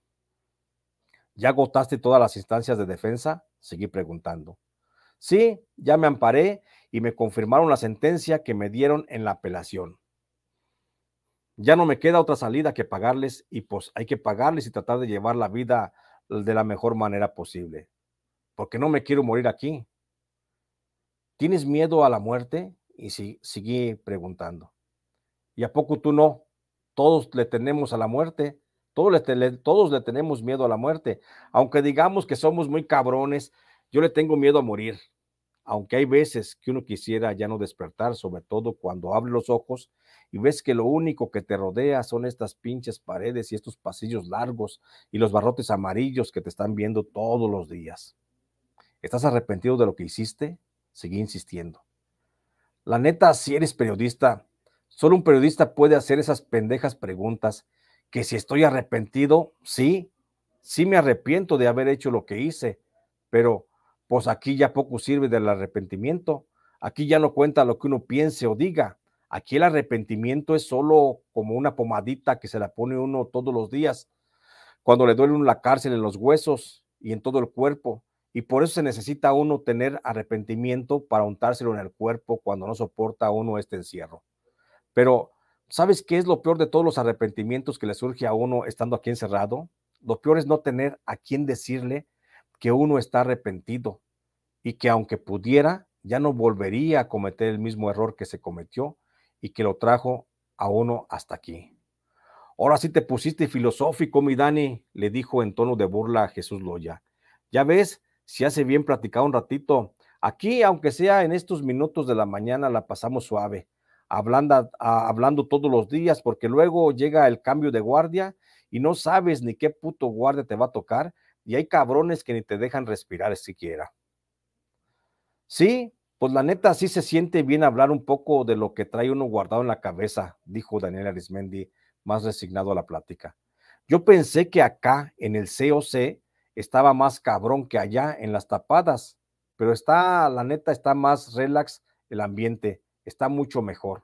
Speaker 1: ¿Ya agotaste todas las instancias de defensa? Seguí preguntando. Sí, ya me amparé y me confirmaron la sentencia que me dieron en la apelación. Ya no me queda otra salida que pagarles y pues hay que pagarles y tratar de llevar la vida de la mejor manera posible. Porque no me quiero morir aquí. ¿Tienes miedo a la muerte? Y sí, seguí preguntando. ¿Y a poco tú no? Todos le tenemos a la muerte. Todos le, todos le tenemos miedo a la muerte. Aunque digamos que somos muy cabrones yo le tengo miedo a morir, aunque hay veces que uno quisiera ya no despertar, sobre todo cuando abre los ojos y ves que lo único que te rodea son estas pinches paredes y estos pasillos largos y los barrotes amarillos que te están viendo todos los días. ¿Estás arrepentido de lo que hiciste? Seguí insistiendo. La neta, si eres periodista, solo un periodista puede hacer esas pendejas preguntas que si estoy arrepentido, sí, sí me arrepiento de haber hecho lo que hice, pero pues aquí ya poco sirve del arrepentimiento. Aquí ya no cuenta lo que uno piense o diga. Aquí el arrepentimiento es solo como una pomadita que se la pone uno todos los días, cuando le duele uno la cárcel en los huesos y en todo el cuerpo. Y por eso se necesita uno tener arrepentimiento para untárselo en el cuerpo cuando no soporta uno este encierro. Pero, ¿sabes qué es lo peor de todos los arrepentimientos que le surge a uno estando aquí encerrado? Lo peor es no tener a quién decirle que uno está arrepentido y que aunque pudiera, ya no volvería a cometer el mismo error que se cometió y que lo trajo a uno hasta aquí. Ahora sí te pusiste filosófico, mi Dani, le dijo en tono de burla a Jesús Loya. Ya ves, si hace bien platicar un ratito. Aquí, aunque sea en estos minutos de la mañana, la pasamos suave, hablando, ah, hablando todos los días, porque luego llega el cambio de guardia y no sabes ni qué puto guardia te va a tocar, y hay cabrones que ni te dejan respirar siquiera. Sí, pues la neta sí se siente bien hablar un poco de lo que trae uno guardado en la cabeza, dijo Daniel Arismendi, más resignado a la plática. Yo pensé que acá en el COC estaba más cabrón que allá en las tapadas, pero está, la neta, está más relax el ambiente, está mucho mejor.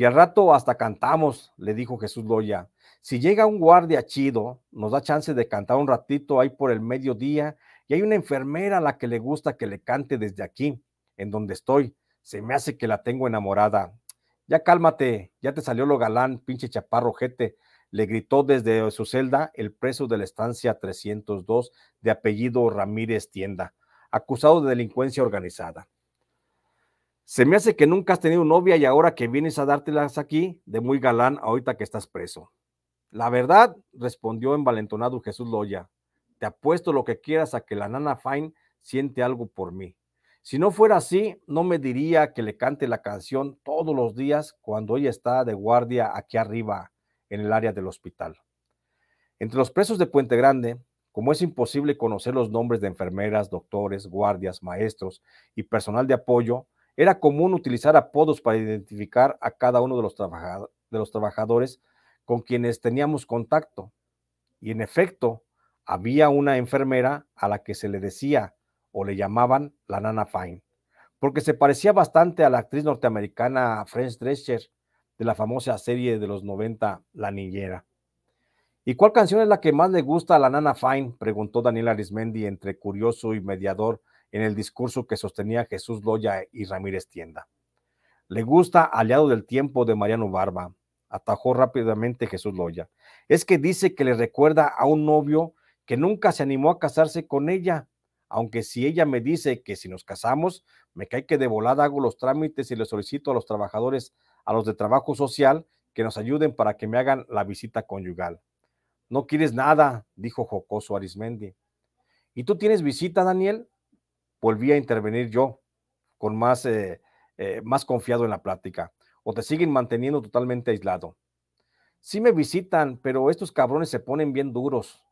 Speaker 1: Y al rato hasta cantamos, le dijo Jesús Loya. Si llega un guardia chido, nos da chance de cantar un ratito ahí por el mediodía y hay una enfermera a la que le gusta que le cante desde aquí, en donde estoy. Se me hace que la tengo enamorada. Ya cálmate, ya te salió lo galán, pinche chaparro jete, le gritó desde su celda el preso de la estancia 302 de apellido Ramírez Tienda, acusado de delincuencia organizada. Se me hace que nunca has tenido novia y ahora que vienes a dártelas aquí, de muy galán, ahorita que estás preso. La verdad, respondió envalentonado Jesús Loya, te apuesto lo que quieras a que la nana Fine siente algo por mí. Si no fuera así, no me diría que le cante la canción todos los días cuando ella está de guardia aquí arriba, en el área del hospital. Entre los presos de Puente Grande, como es imposible conocer los nombres de enfermeras, doctores, guardias, maestros y personal de apoyo, era común utilizar apodos para identificar a cada uno de los, trabajadores con quienes teníamos contacto. Y en efecto, había una enfermera a la que se le decía o le llamaban la Nana Fine, porque se parecía bastante a la actriz norteamericana French Drescher de la famosa serie de los 90, La Niñera. ¿Y cuál canción es la que más le gusta a la Nana Fine? preguntó Daniel Arismendi entre curioso y mediador en el discurso que sostenía Jesús Loya y Ramírez Tienda. Le gusta aliado del tiempo de Mariano Barba, atajó rápidamente Jesús Loya. Es que dice que le recuerda a un novio que nunca se animó a casarse con ella, aunque si ella me dice que si nos casamos, me cae que de volada hago los trámites y le solicito a los trabajadores, a los de trabajo social, que nos ayuden para que me hagan la visita conyugal. No quieres nada, dijo jocoso Arismendi. ¿Y tú tienes visita, Daniel? volví a intervenir yo con más, eh, eh, más confiado en la plática, o te siguen manteniendo totalmente aislado. Sí me visitan, pero estos cabrones se ponen bien duros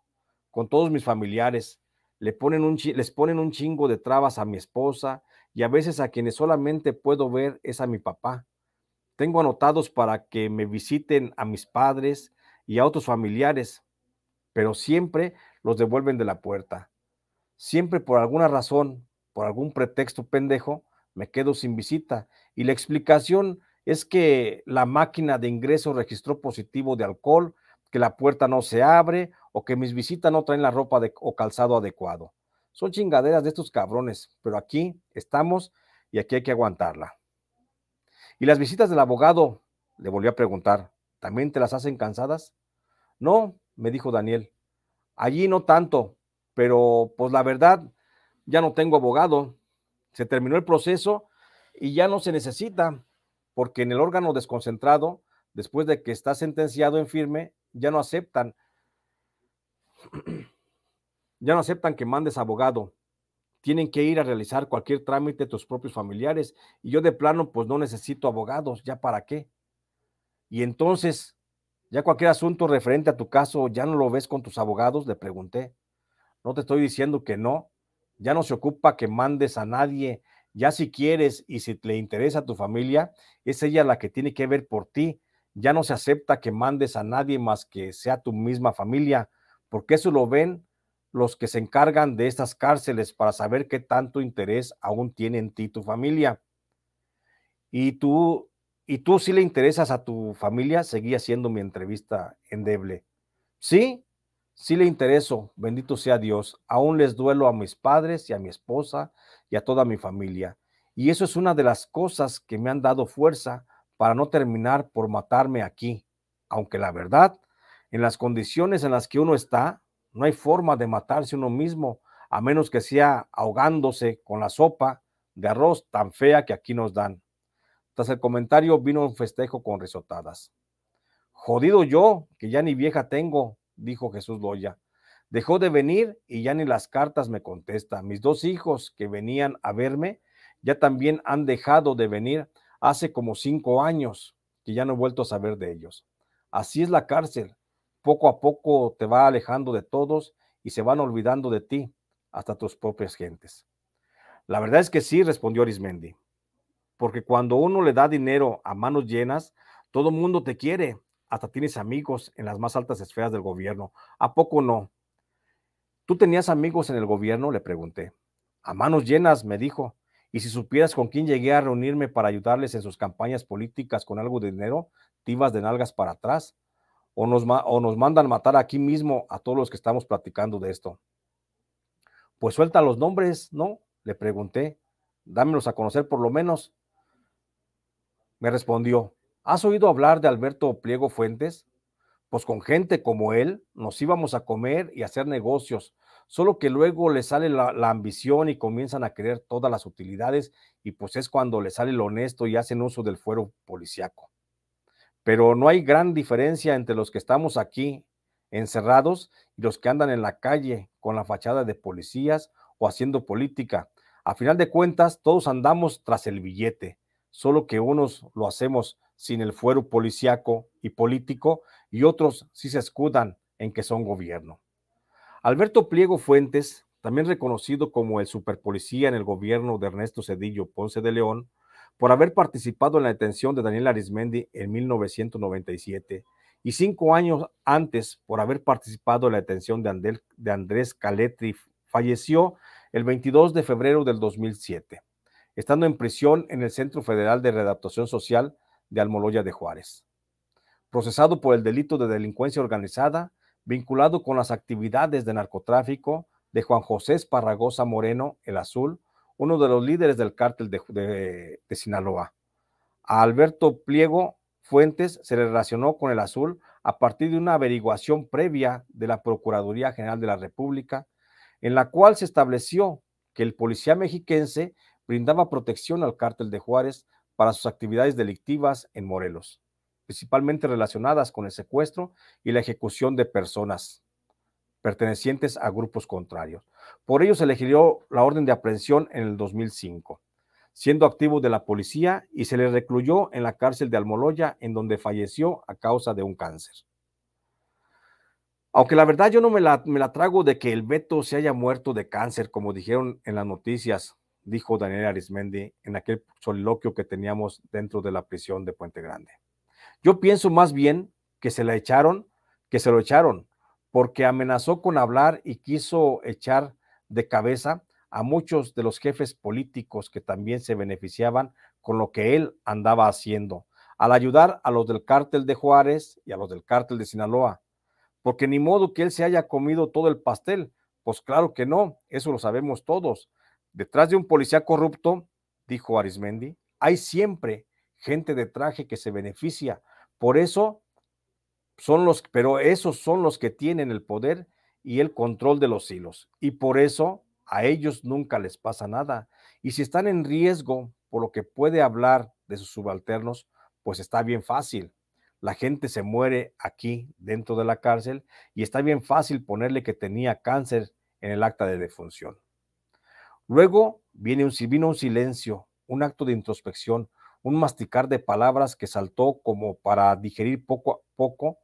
Speaker 1: con todos mis familiares, les ponen un chingo de trabas a mi esposa y a veces a quienes solamente puedo ver es a mi papá. Tengo anotados para que me visiten a mis padres y a otros familiares, pero siempre los devuelven de la puerta. Siempre por alguna razón por algún pretexto pendejo, me quedo sin visita. Y la explicación es que la máquina de ingreso registró positivo de alcohol, que la puerta no se abre o que mis visitas no traen la ropa o calzado adecuado. Son chingaderas de estos cabrones, pero aquí estamos y aquí hay que aguantarla. ¿Y las visitas del abogado? Le volví a preguntar. ¿También te las hacen cansadas? No, me dijo Daniel. Allí no tanto, pero pues la verdad, ya no tengo abogado, se terminó el proceso y ya no se necesita, porque en el órgano desconcentrado, después de que está sentenciado en firme, ya no aceptan, [clears throat] ya no aceptan que mandes abogado. Tienen que ir a realizar cualquier trámite tus propios familiares. Y yo de plano, pues no necesito abogados, ¿ya para qué? Y entonces, ya cualquier asunto referente a tu caso, ¿ya no lo ves con tus abogados? Le pregunté. No te estoy diciendo que no, ya no se ocupa que mandes a nadie, ya si quieres y si le interesa a tu familia, es ella la que tiene que ver por ti, ya no se acepta que mandes a nadie más que sea tu misma familia, porque eso lo ven los que se encargan de estas cárceles para saber qué tanto interés aún tiene en ti tu familia. Y tú, y tú si le interesas a tu familia, seguía siendo mi entrevista endeble. Sí, si le intereso, bendito sea Dios. Aún les duelo a mis padres y a mi esposa y a toda mi familia. Y eso es una de las cosas que me han dado fuerza para no terminar por matarme aquí. Aunque la verdad, en las condiciones en las que uno está, no hay forma de matarse uno mismo, a menos que sea ahogándose con la sopa de arroz tan fea que aquí nos dan. Tras el comentario vino un festejo con risotadas. Jodido yo, que ya ni vieja tengo, dijo Jesús Loya. Dejó de venir y ya ni las cartas me contesta. Mis dos hijos que venían a verme ya también han dejado de venir hace como cinco años que ya no he vuelto a saber de ellos. Así es la cárcel. Poco a poco te va alejando de todos y se van olvidando de ti, hasta tus propias gentes. La verdad es que sí, respondió Arismendi, porque cuando uno le da dinero a manos llenas, todo mundo te quiere, hasta tienes amigos en las más altas esferas del gobierno. ¿A poco no? ¿Tú tenías amigos en el gobierno? Le pregunté. A manos llenas, me dijo. Y si supieras con quién llegué a reunirme para ayudarles en sus campañas políticas con algo de dinero, ibas de nalgas para atrás. O nos, o nos mandan matar aquí mismo a todos los que estamos platicando de esto. Pues suelta los nombres, ¿no? Le pregunté. Dámelos a conocer por lo menos. Me respondió, ¿Has oído hablar de Alberto Pliego Fuentes? Pues con gente como él nos íbamos a comer y hacer negocios, solo que luego le sale la, ambición y comienzan a querer todas las utilidades y pues es cuando le sale lo honesto y hacen uso del fuero policiaco. Pero no hay gran diferencia entre los que estamos aquí encerrados y los que andan en la calle con la fachada de policías o haciendo política. A final de cuentas, todos andamos tras el billete, solo que unos lo hacemos sin el fuero policiaco y político y otros sí se escudan en que son gobierno. Alberto Pliego Fuentes, también reconocido como el superpolicía en el gobierno de Ernesto Cedillo Ponce de León, por haber participado en la detención de Daniel Arismendi en 1997 y cinco años antes por haber participado en la detención de, Andrés Caletri, falleció el 22 de febrero del 2007. Estando en prisión en el Centro Federal de Readaptación Social, de Almoloya de Juárez. Procesado por el delito de delincuencia organizada vinculado con las actividades de narcotráfico de Juan José Esparragosa Moreno, el Azul, uno de los líderes del cártel de, Sinaloa. A Alberto Pliego Fuentes se le relacionó con el Azul a partir de una averiguación previa de la Procuraduría General de la República, en la cual se estableció que el policía mexiquense brindaba protección al cártel de Juárez para sus actividades delictivas en Morelos, principalmente relacionadas con el secuestro y la ejecución de personas pertenecientes a grupos contrarios. Por ello se le giró la orden de aprehensión en el 2005, siendo activo de la policía y se le recluyó en la cárcel de Almoloya, en donde falleció a causa de un cáncer. Aunque la verdad yo no me la, me la trago de que el Beto se haya muerto de cáncer, como dijeron en las noticias, dijo Daniel Arizmendi en aquel soliloquio que teníamos dentro de la prisión de Puente Grande. Yo pienso más bien que se la echaron, que se lo echaron, porque amenazó con hablar y quiso echar de cabeza a muchos de los jefes políticos que también se beneficiaban con lo que él andaba haciendo, al ayudar a los del cártel de Juárez y a los del cártel de Sinaloa, porque ni modo que él se haya comido todo el pastel, pues claro que no, eso lo sabemos todos, Detrás de un policía corrupto, dijo Arismendi, hay siempre gente de traje que se beneficia. Por eso son los, pero esos son los que tienen el poder y el control de los hilos. Y por eso a ellos nunca les pasa nada. Y si están en riesgo por lo que puede hablar de sus subalternos, pues está bien fácil. La gente se muere aquí dentro de la cárcel y está bien fácil ponerle que tenía cáncer en el acta de defunción. Luego viene un, vino un silencio, un acto de introspección, un masticar de palabras que saltó como para digerir poco a poco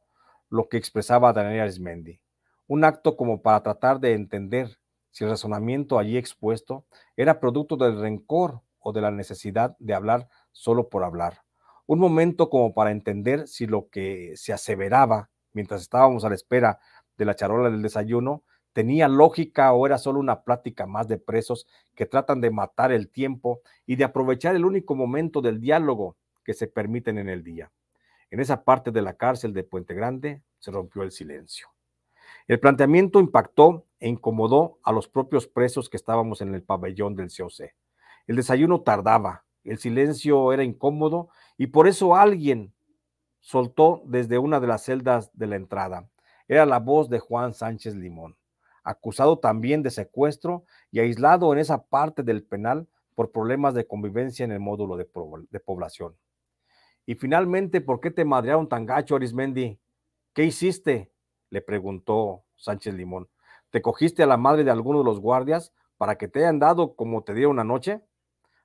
Speaker 1: lo que expresaba Daniel Arismendi. Un acto como para tratar de entender si el razonamiento allí expuesto era producto del rencor o de la necesidad de hablar solo por hablar. Un momento como para entender si lo que se aseveraba mientras estábamos a la espera de la charola del desayuno tenía lógica o era solo una plática más de presos que tratan de matar el tiempo y de aprovechar el único momento del diálogo que se permiten en el día. En esa parte de la cárcel de Puente Grande se rompió el silencio. El planteamiento impactó e incomodó a los propios presos que estábamos en el pabellón del COC. El desayuno tardaba, el silencio era incómodo y por eso alguien soltó desde una de las celdas de la entrada. Era la voz de Juan Sánchez Limón acusado también de secuestro y aislado en esa parte del penal por problemas de convivencia en el módulo de, población. Y finalmente, ¿por qué te madrearon tan gacho, Arismendi? ¿Qué hiciste? le preguntó Sánchez Limón. ¿Te cogiste a la madre de alguno de los guardias para que te hayan dado como te dieron noche?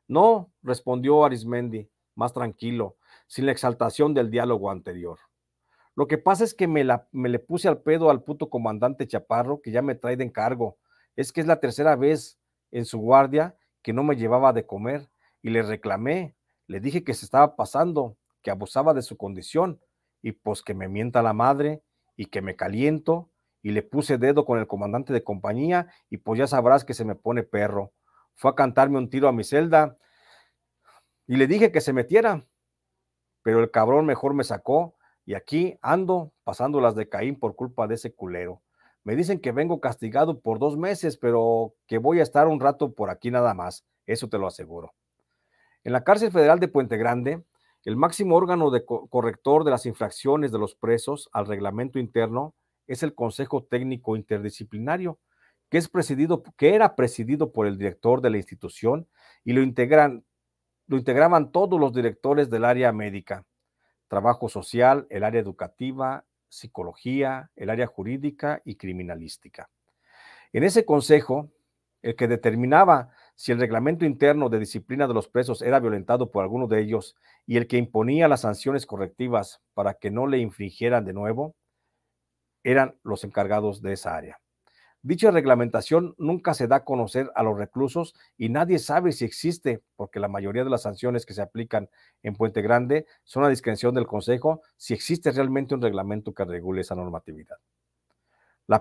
Speaker 1: No, respondió Arismendi, más tranquilo, sin la exaltación del diálogo anterior. Lo que pasa es que me, la, me le puse al pedo al puto comandante Chaparro, que ya me trae de encargo. Es que es la tercera vez en su guardia que no me llevaba de comer y le reclamé, le dije que se estaba pasando, que abusaba de su condición y pues que me mienta la madre y que me caliento y le puse dedo con el comandante de compañía y pues ya sabrás que se me pone perro. Fue a cantarme un tiro a mi celda y le dije que se metiera, pero el cabrón mejor me sacó y aquí ando pasando las de Caín por culpa de ese culero. Me dicen que vengo castigado por dos meses, pero que voy a estar un rato por aquí nada más. Eso te lo aseguro. En la cárcel federal de Puente Grande, el máximo órgano de corrector de las infracciones de los presos al reglamento interno es el Consejo Técnico Interdisciplinario, que, es presidido, que era presidido por el director de la institución y lo, integran, lo integraban todos los directores del área médica, trabajo social, el área educativa, psicología, el área jurídica y criminalística. En ese consejo, el que determinaba si el reglamento interno de disciplina de los presos era violentado por alguno de ellos y el que imponía las sanciones correctivas para que no le infringieran de nuevo, eran los encargados de esa área. Dicha reglamentación nunca se da a conocer a los reclusos y nadie sabe si existe, porque la mayoría de las sanciones que se aplican en Puente Grande son a discreción del Consejo si existe realmente un reglamento que regule esa normatividad.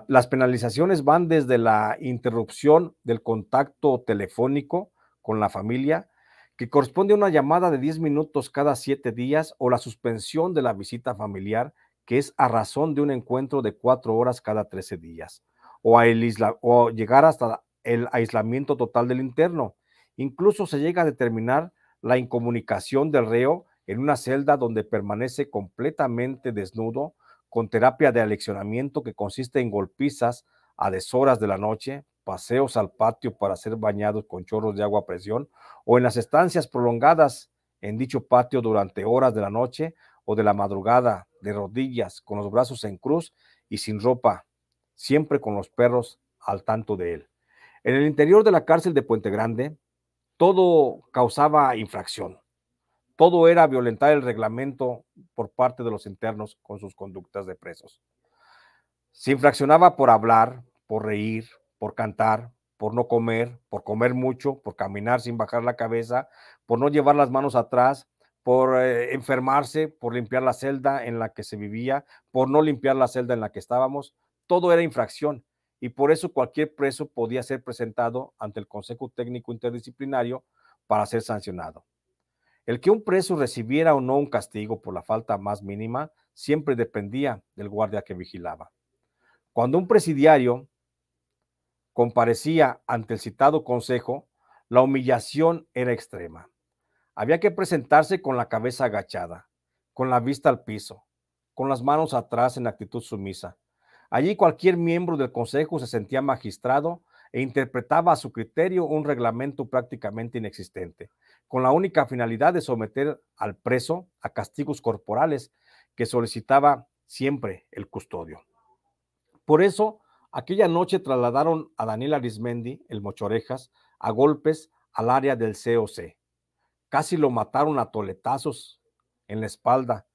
Speaker 1: las penalizaciones van desde la interrupción del contacto telefónico con la familia, que corresponde a una llamada de 10 minutos cada 7 días, o la suspensión de la visita familiar, que es a razón de un encuentro de 4 horas cada 13 días o, llegar hasta el aislamiento total del interno. Incluso se llega a determinar la incomunicación del reo en una celda donde permanece completamente desnudo con terapia de aleccionamiento que consiste en golpizas a deshoras de la noche, paseos al patio para ser bañados con chorros de agua a presión o en las estancias prolongadas en dicho patio durante horas de la noche o de la madrugada, de rodillas, con los brazos en cruz y sin ropa, siempre con los perros al tanto de él. En el interior de la cárcel de Puente Grande, todo causaba infracción. Todo era violentar el reglamento por parte de los internos con sus conductas de presos. Se infraccionaba por hablar, por reír, por cantar, por no comer, por comer mucho, por caminar sin bajar la cabeza, por no llevar las manos atrás, por eh, enfermarse, por limpiar la celda en la que se vivía, por no limpiar la celda en la que estábamos, todo era infracción y por eso cualquier preso podía ser presentado ante el Consejo Técnico Interdisciplinario para ser sancionado. El que un preso recibiera o no un castigo por la falta más mínima siempre dependía del guardia que vigilaba. Cuando un presidiario comparecía ante el citado consejo, la humillación era extrema. Había que presentarse con la cabeza agachada, con la vista al piso, con las manos atrás en actitud sumisa, Allí cualquier miembro del Consejo se sentía magistrado e interpretaba a su criterio un reglamento prácticamente inexistente, con la única finalidad de someter al preso a castigos corporales que solicitaba siempre el custodio. Por eso, aquella noche trasladaron a Daniel Arismendi, el mochorejas, a golpes al área del COC. Casi lo mataron a toletazos en la espalda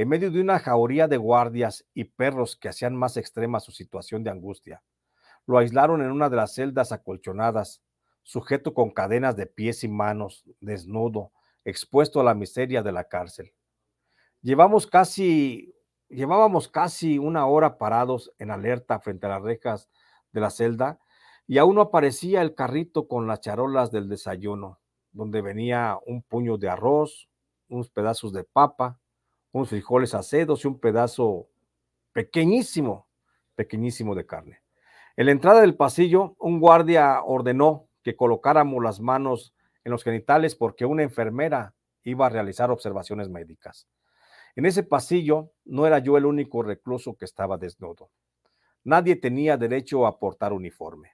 Speaker 1: en medio de una jauría de guardias y perros que hacían más extrema su situación de angustia. Lo aislaron en una de las celdas acolchonadas, sujeto con cadenas de pies y manos, desnudo, expuesto a la miseria de la cárcel. Llevamos casi, llevábamos casi una hora parados en alerta frente a las rejas de la celda y aún no aparecía el carrito con las charolas del desayuno, donde venía un puño de arroz, unos pedazos de papa, unos frijoles acedos y un pedazo pequeñísimo, pequeñísimo de carne. En la entrada del pasillo, un guardia ordenó que colocáramos las manos en los genitales porque una enfermera iba a realizar observaciones médicas. En ese pasillo no era yo el único recluso que estaba desnudo. Nadie tenía derecho a portar uniforme.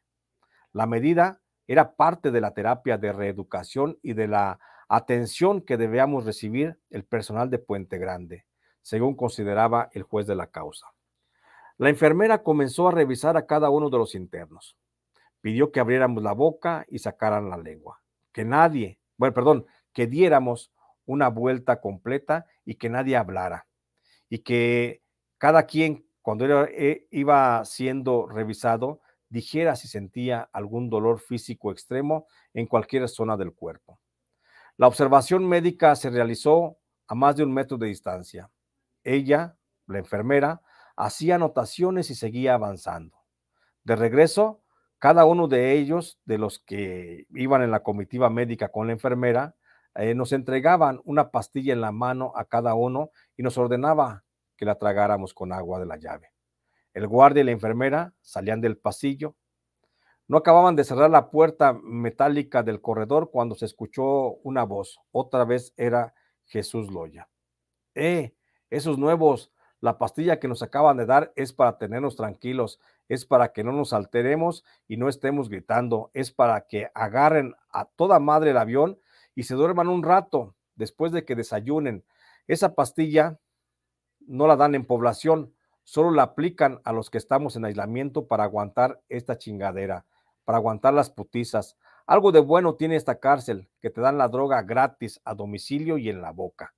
Speaker 1: La medida era parte de la terapia de reeducación y de la atención que debíamos recibir el personal de Puente Grande, según consideraba el juez de la causa. La enfermera comenzó a revisar a cada uno de los internos. Pidió que abriéramos la boca y sacaran la lengua. Que nadie, bueno, perdón, que diéramos una vuelta completa y que nadie hablara. Y que cada quien, cuando eh, iba siendo revisado, dijera si sentía algún dolor físico extremo en cualquier zona del cuerpo. La observación médica se realizó a más de un metro de distancia. Ella, la enfermera, hacía anotaciones y seguía avanzando. De regreso, cada uno de ellos, de los que iban en la comitiva médica con la enfermera, eh, nos entregaban una pastilla en la mano a cada uno y nos ordenaba que la tragáramos con agua de la llave. El guardia y la enfermera salían del pasillo no acababan de cerrar la puerta metálica del corredor cuando se escuchó una voz. Otra vez era Jesús Loya. ¡Eh! Esos nuevos, la pastilla que nos acaban de dar es para tenernos tranquilos, es para que no nos alteremos y no estemos gritando, es para que agarren a toda madre el avión y se duerman un rato después de que desayunen. Esa pastilla no la dan en población, solo la aplican a los que estamos en aislamiento para aguantar esta chingadera para aguantar las putizas. Algo de bueno tiene esta cárcel, que te dan la droga gratis a domicilio y en la boca.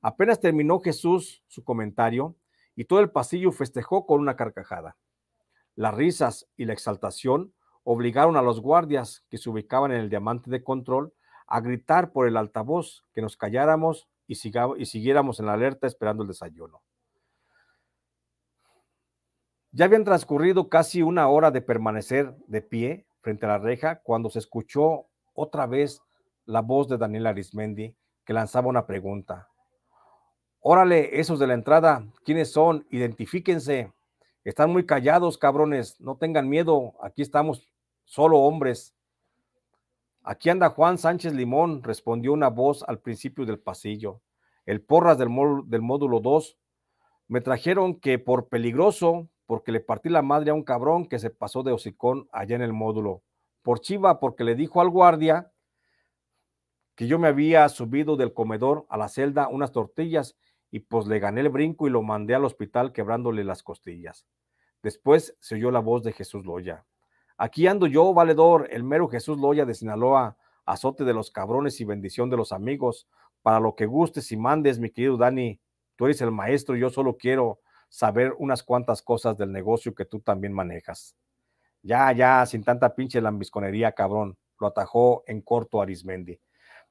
Speaker 1: Apenas terminó Jesús su comentario y todo el pasillo festejó con una carcajada. Las risas y la exaltación obligaron a los guardias que se ubicaban en el diamante de control a gritar por el altavoz que nos calláramos y, y siguiéramos en la alerta esperando el desayuno. Ya habían transcurrido casi una hora de permanecer de pie frente a la reja cuando se escuchó otra vez la voz de Daniel Arismendi que lanzaba una pregunta. Órale, esos de la entrada, ¿quiénes son? Identifíquense. Están muy callados, cabrones. No tengan miedo. Aquí estamos solo hombres. Aquí anda Juan Sánchez Limón, respondió una voz al principio del pasillo. El porras del, del módulo 2 me trajeron que por peligroso porque le partí la madre a un cabrón que se pasó de hocicón allá en el módulo. Por Chiva, porque le dijo al guardia que yo me había subido del comedor a la celda unas tortillas y pues le gané el brinco y lo mandé al hospital quebrándole las costillas. Después se oyó la voz de Jesús Loya. Aquí ando yo, valedor, el mero Jesús Loya de Sinaloa, azote de los cabrones y bendición de los amigos, para lo que gustes y mandes, mi querido Dani. Tú eres el maestro, yo solo quiero saber unas cuantas cosas del negocio que tú también manejas. Ya, ya, sin tanta pinche lambisconería, cabrón, lo atajó en corto Arismendi.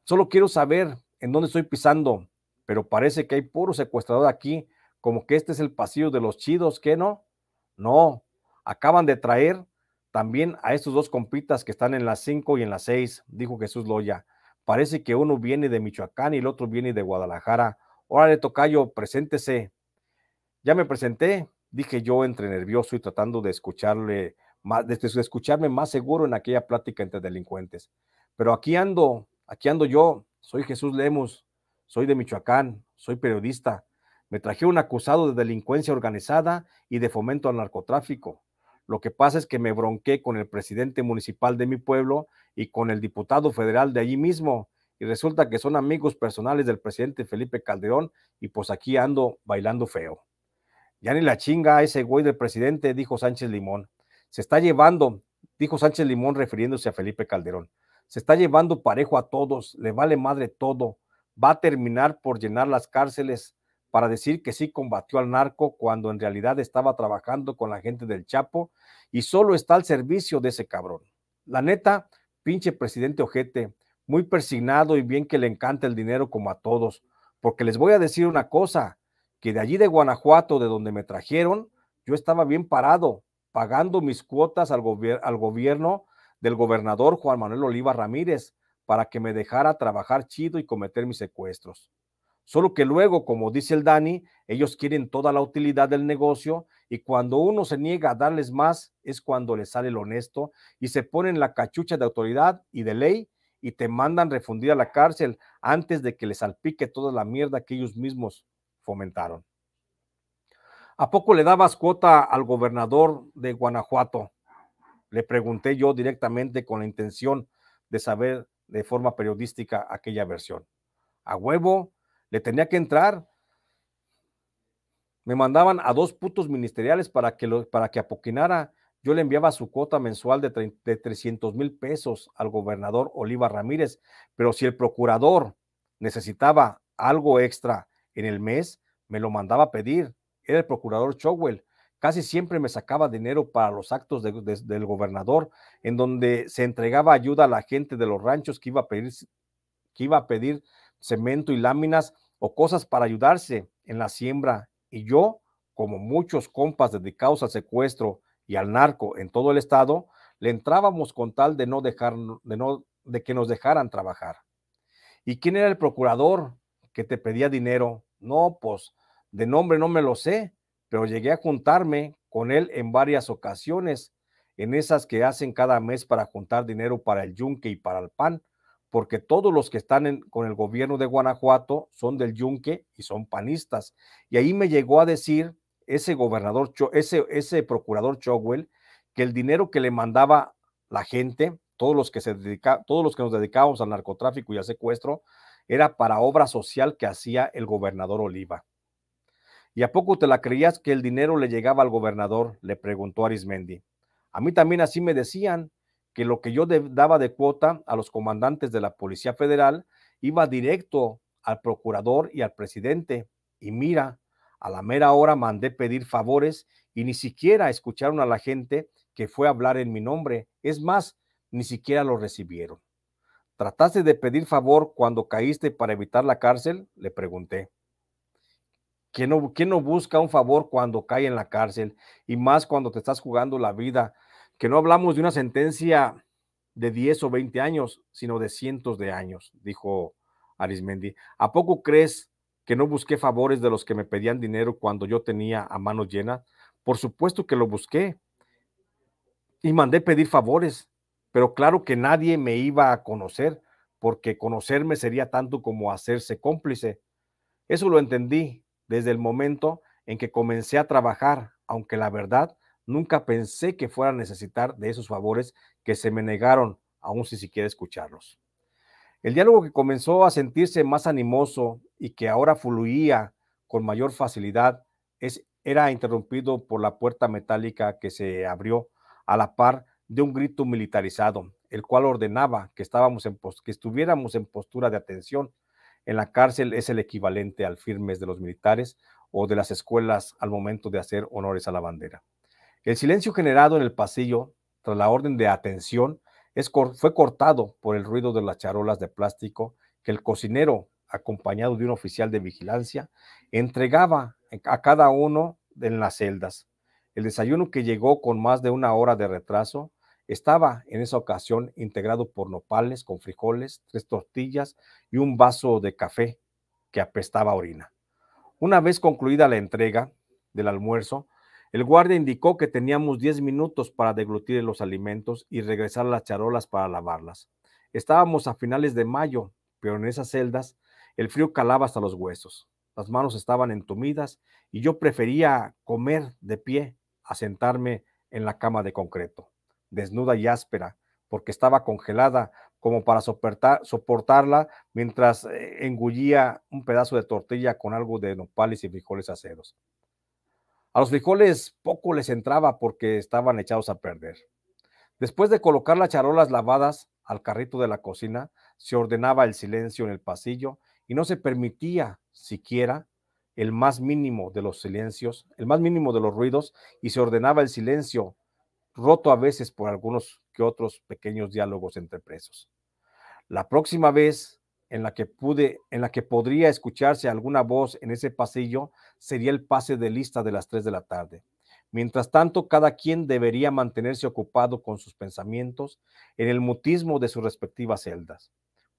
Speaker 1: Solo quiero saber en dónde estoy pisando, pero parece que hay puro secuestrador aquí, como que este es el pasillo de los chidos, ¿qué no? No, acaban de traer también a estos dos compitas que están en las 5 y en las 6, dijo Jesús Loya. Parece que uno viene de Michoacán y el otro viene de Guadalajara. Órale, tocayo, preséntese. Ya me presenté, dije yo entre nervioso y tratando de escucharle más, de, escucharme más seguro en aquella plática entre delincuentes. Pero aquí ando, aquí ando yo, soy Jesús Lemus, soy de Michoacán, soy periodista. Me traje un acusado de delincuencia organizada y de fomento al narcotráfico. Lo que pasa es que me bronqué con el presidente municipal de mi pueblo y con el diputado federal de allí mismo. Y resulta que son amigos personales del presidente Felipe Calderón y pues aquí ando bailando feo. Ya ni la chinga a ese güey del presidente, dijo Sánchez Limón. Se está llevando, dijo Sánchez Limón refiriéndose a Felipe Calderón. Se está llevando parejo a todos, le vale madre todo. Va a terminar por llenar las cárceles para decir que sí combatió al narco cuando en realidad estaba trabajando con la gente del Chapo y solo está al servicio de ese cabrón. La neta, pinche presidente ojete, muy persignado y bien que le encanta el dinero como a todos, porque les voy a decir una cosa, que de allí de Guanajuato, de donde me trajeron, yo estaba bien parado, pagando mis cuotas al, gobierno del gobernador Juan Manuel Oliva Ramírez para que me dejara trabajar chido y cometer mis secuestros. Solo que luego, como dice el Dani, ellos quieren toda la utilidad del negocio y cuando uno se niega a darles más es cuando les sale el honesto y se ponen la cachucha de autoridad y de ley y te mandan refundir a la cárcel antes de que les salpique toda la mierda que ellos mismos fomentaron. ¿A poco le dabas cuota al gobernador de Guanajuato? Le pregunté yo directamente con la intención de saber de forma periodística aquella versión. A huevo, le tenía que entrar. Me mandaban a dos putos ministeriales para que, lo, para que apoquinara. Yo le enviaba su cuota mensual de, de 300 mil pesos al gobernador Oliva Ramírez, pero si el procurador necesitaba algo extra en el mes, me lo mandaba a pedir. Era el procurador Chowell. Casi siempre me sacaba dinero para los actos del gobernador, en donde se entregaba ayuda a la gente de los ranchos que iba a pedir, que iba a pedir cemento y láminas o cosas para ayudarse en la siembra. Y yo, como muchos compas dedicados al secuestro y al narco en todo el estado, le entrábamos con tal de no dejar, de no, de que nos dejaran trabajar. ¿Y quién era el procurador que te pedía dinero no, pues de nombre no me lo sé, pero llegué a juntarme con él en varias ocasiones, en esas que hacen cada mes para juntar dinero para el yunque y para el pan, porque todos los que están con el gobierno de Guanajuato son del yunque y son panistas. Y ahí me llegó a decir ese gobernador, ese, ese procurador Chowell, que el dinero que le mandaba la gente, todos los que se dedica, todos los que nos dedicábamos al narcotráfico y al secuestro, era para obra social que hacía el gobernador Oliva. ¿Y a poco te la creías que el dinero le llegaba al gobernador? Le preguntó Arismendi. A mí también así me decían que lo que yo daba de cuota a los comandantes de la Policía Federal iba directo al procurador y al presidente. Y mira, a la mera hora mandé pedir favores y ni siquiera escucharon a la gente que fue a hablar en mi nombre. Es más, ni siquiera lo recibieron. ¿Trataste de pedir favor cuando caíste para evitar la cárcel? Le pregunté. ¿Quién no, busca un favor cuando cae en la cárcel? Y más cuando te estás jugando la vida, que no hablamos de una sentencia de 10 o 20 años, sino de cientos de años, dijo Arismendi. ¿A poco crees que no busqué favores de los que me pedían dinero cuando yo tenía a mano llena? Por supuesto que lo busqué y mandé pedir favores pero claro que nadie me iba a conocer, porque conocerme sería tanto como hacerse cómplice. Eso lo entendí desde el momento en que comencé a trabajar, aunque la verdad nunca pensé que fuera a necesitar de esos favores que se me negaron, aún si siquiera escucharlos. El diálogo que comenzó a sentirse más animoso y que ahora fluía con mayor facilidad era interrumpido por la puerta metálica que se abrió a la par de un grito militarizado, el cual ordenaba que, estábamos en que estuviéramos en postura de atención. En la cárcel es el equivalente al firmes de los militares o de las escuelas al momento de hacer honores a la bandera. El silencio generado en el pasillo tras la orden de atención es fue cortado por el ruido de las charolas de plástico que el cocinero, acompañado de un oficial de vigilancia, entregaba a cada uno en las celdas. El desayuno que llegó con más de una hora de retraso estaba en esa ocasión integrado por nopales con frijoles, tres tortillas y un vaso de café que apestaba orina. Una vez concluida la entrega del almuerzo, el guardia indicó que teníamos 10 minutos para deglutir los alimentos y regresar a las charolas para lavarlas. Estábamos a finales de mayo, pero en esas celdas el frío calaba hasta los huesos. Las manos estaban entumidas y yo prefería comer de pie a sentarme en la cama de concreto desnuda y áspera, porque estaba congelada, como para soportarla mientras eh, engullía un pedazo de tortilla con algo de nopales y frijoles aceros. A los frijoles poco les entraba porque estaban echados a perder. Después de colocar las charolas lavadas al carrito de la cocina, se ordenaba el silencio en el pasillo y no se permitía siquiera el más mínimo de los silencios, el más mínimo de los ruidos, y se ordenaba el silencio roto a veces por algunos que otros pequeños diálogos entre presos. La próxima vez en la que pude, en la que podría escucharse alguna voz en ese pasillo, sería el pase de lista de las tres de la tarde. Mientras tanto, cada quien debería mantenerse ocupado con sus pensamientos en el mutismo de sus respectivas celdas,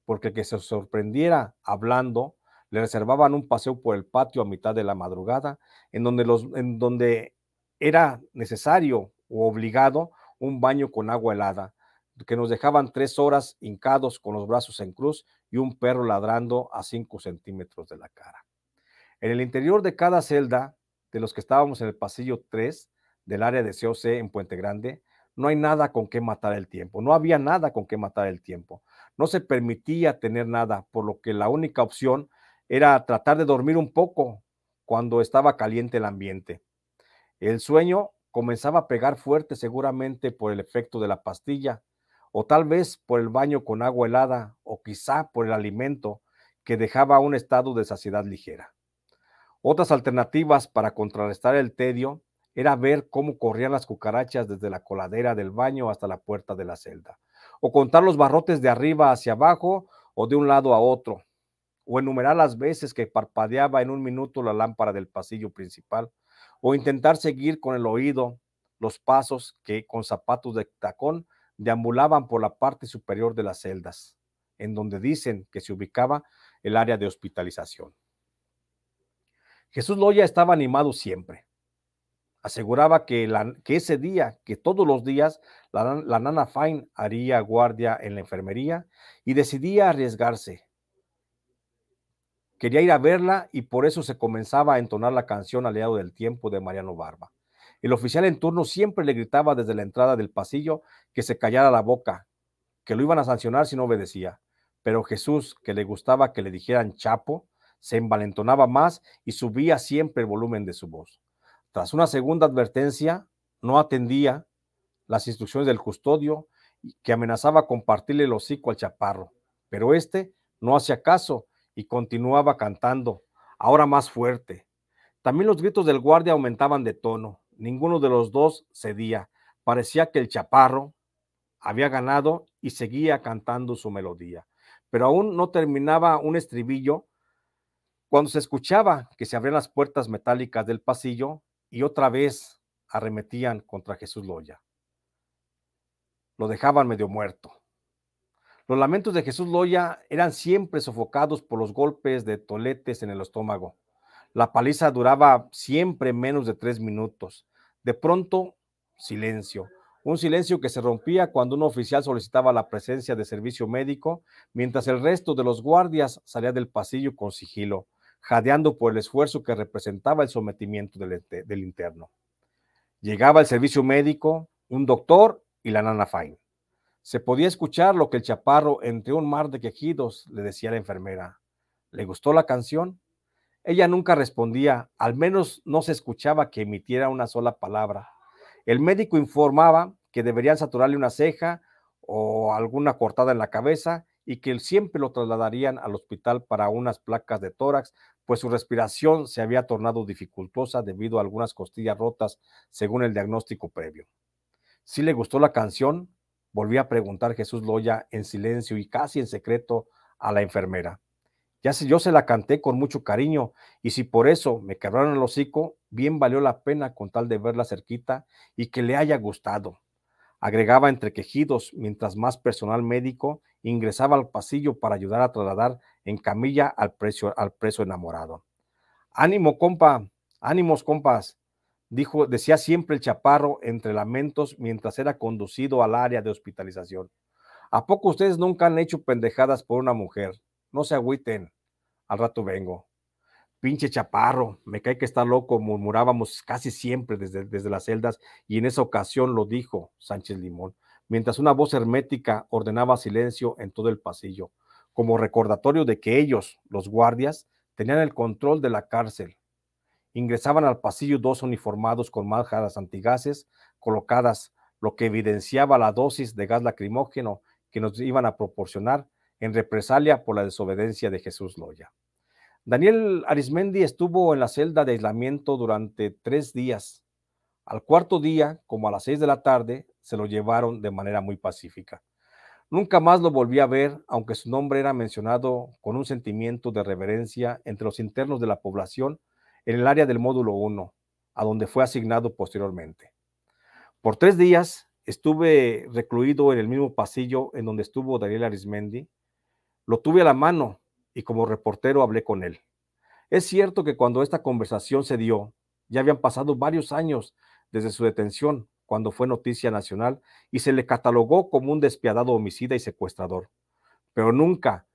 Speaker 1: porque que se sorprendiera hablando le reservaban un paseo por el patio a mitad de la madrugada, en donde, los, en donde era necesario o obligado un baño con agua helada, que nos dejaban tres horas hincados con los brazos en cruz y un perro ladrando a cinco centímetros de la cara. En el interior de cada celda, de los que estábamos en el pasillo 3 del área de COC en Puente Grande, no hay nada con qué matar el tiempo, no había nada con qué matar el tiempo, no se permitía tener nada, por lo que la única opción era tratar de dormir un poco cuando estaba caliente el ambiente. El sueño comenzaba a pegar fuerte seguramente por el efecto de la pastilla, o tal vez por el baño con agua helada, o quizá por el alimento que dejaba un estado de saciedad ligera. Otras alternativas para contrarrestar el tedio era ver cómo corrían las cucarachas desde la coladera del baño hasta la puerta de la celda, o contar los barrotes de arriba hacia abajo o de un lado a otro, o enumerar las veces que parpadeaba en un minuto la lámpara del pasillo principal, o intentar seguir con el oído los pasos que con zapatos de tacón deambulaban por la parte superior de las celdas, en donde dicen que se ubicaba el área de hospitalización. Jesús Loya estaba animado siempre. Aseguraba que, ese día, que todos los días, la, la nana Fine haría guardia en la enfermería y decidía arriesgarse, Quería ir a verla y por eso se comenzaba a entonar la canción Aliado del Tiempo de Mariano Barba. El oficial en turno siempre le gritaba desde la entrada del pasillo que se callara la boca, que lo iban a sancionar si no obedecía. Pero Jesús, que le gustaba que le dijeran Chapo, se envalentonaba más y subía siempre el volumen de su voz. Tras una segunda advertencia, no atendía las instrucciones del custodio que amenazaba compartirle el hocico al chaparro, pero este no hacía caso y continuaba cantando, ahora más fuerte. También los gritos del guardia aumentaban de tono. Ninguno de los dos cedía. Parecía que el chaparro había ganado y seguía cantando su melodía. Pero aún no terminaba un estribillo cuando se escuchaba que se abrían las puertas metálicas del pasillo y otra vez arremetían contra Jesús Loya. Lo dejaban medio muerto. Los lamentos de Jesús Loya eran siempre sofocados por los golpes de toletes en el estómago. La paliza duraba siempre menos de tres minutos. De pronto, silencio. Un silencio que se rompía cuando un oficial solicitaba la presencia de servicio médico, mientras el resto de los guardias salía del pasillo con sigilo, jadeando por el esfuerzo que representaba el sometimiento del, interno. Llegaba el servicio médico, un doctor y la nana Fain. Se podía escuchar lo que el chaparro, entre un mar de quejidos, le decía a la enfermera. ¿Le gustó la canción? Ella nunca respondía, al menos no se escuchaba que emitiera una sola palabra. El médico informaba que deberían saturarle una ceja o alguna cortada en la cabeza y que siempre lo trasladarían al hospital para unas placas de tórax, pues su respiración se había tornado dificultosa debido a algunas costillas rotas, según el diagnóstico previo. Si le gustó la canción, volví a preguntar Jesús Loya en silencio y casi en secreto a la enfermera. Ya sé, yo se la canté con mucho cariño y si por eso me quebraron el hocico, bien valió la pena con tal de verla cerquita y que le haya gustado. Agregaba entre quejidos mientras más personal médico ingresaba al pasillo para ayudar a trasladar en camilla al, precio, al preso enamorado. Ánimo, compa, ánimos, compas, dijo, decía siempre el chaparro entre lamentos mientras era conducido al área de hospitalización. ¿A poco ustedes nunca han hecho pendejadas por una mujer? No se agüiten, al rato vengo. Pinche chaparro, me cae que está loco, murmurábamos casi siempre desde, desde las celdas y en esa ocasión lo dijo Sánchez Limón, mientras una voz hermética ordenaba silencio en todo el pasillo, como recordatorio de que ellos, los guardias, tenían el control de la cárcel Ingresaban al pasillo dos uniformados con máscaras antigases colocadas, lo que evidenciaba la dosis de gas lacrimógeno que nos iban a proporcionar en represalia por la desobediencia de Jesús Loya. Daniel Arismendi estuvo en la celda de aislamiento durante tres días. Al cuarto día, como a las seis de la tarde, se lo llevaron de manera muy pacífica. Nunca más lo volví a ver, aunque su nombre era mencionado con un sentimiento de reverencia entre los internos de la población en el área del módulo 1, a donde fue asignado posteriormente. Por tres días estuve recluido en el mismo pasillo en donde estuvo Daniel Arismendi. Lo tuve a la mano y como reportero hablé con él. Es cierto que cuando esta conversación se dio, ya habían pasado varios años desde su detención, cuando fue noticia nacional, y se le catalogó como un despiadado homicida y secuestrador. Pero nunca,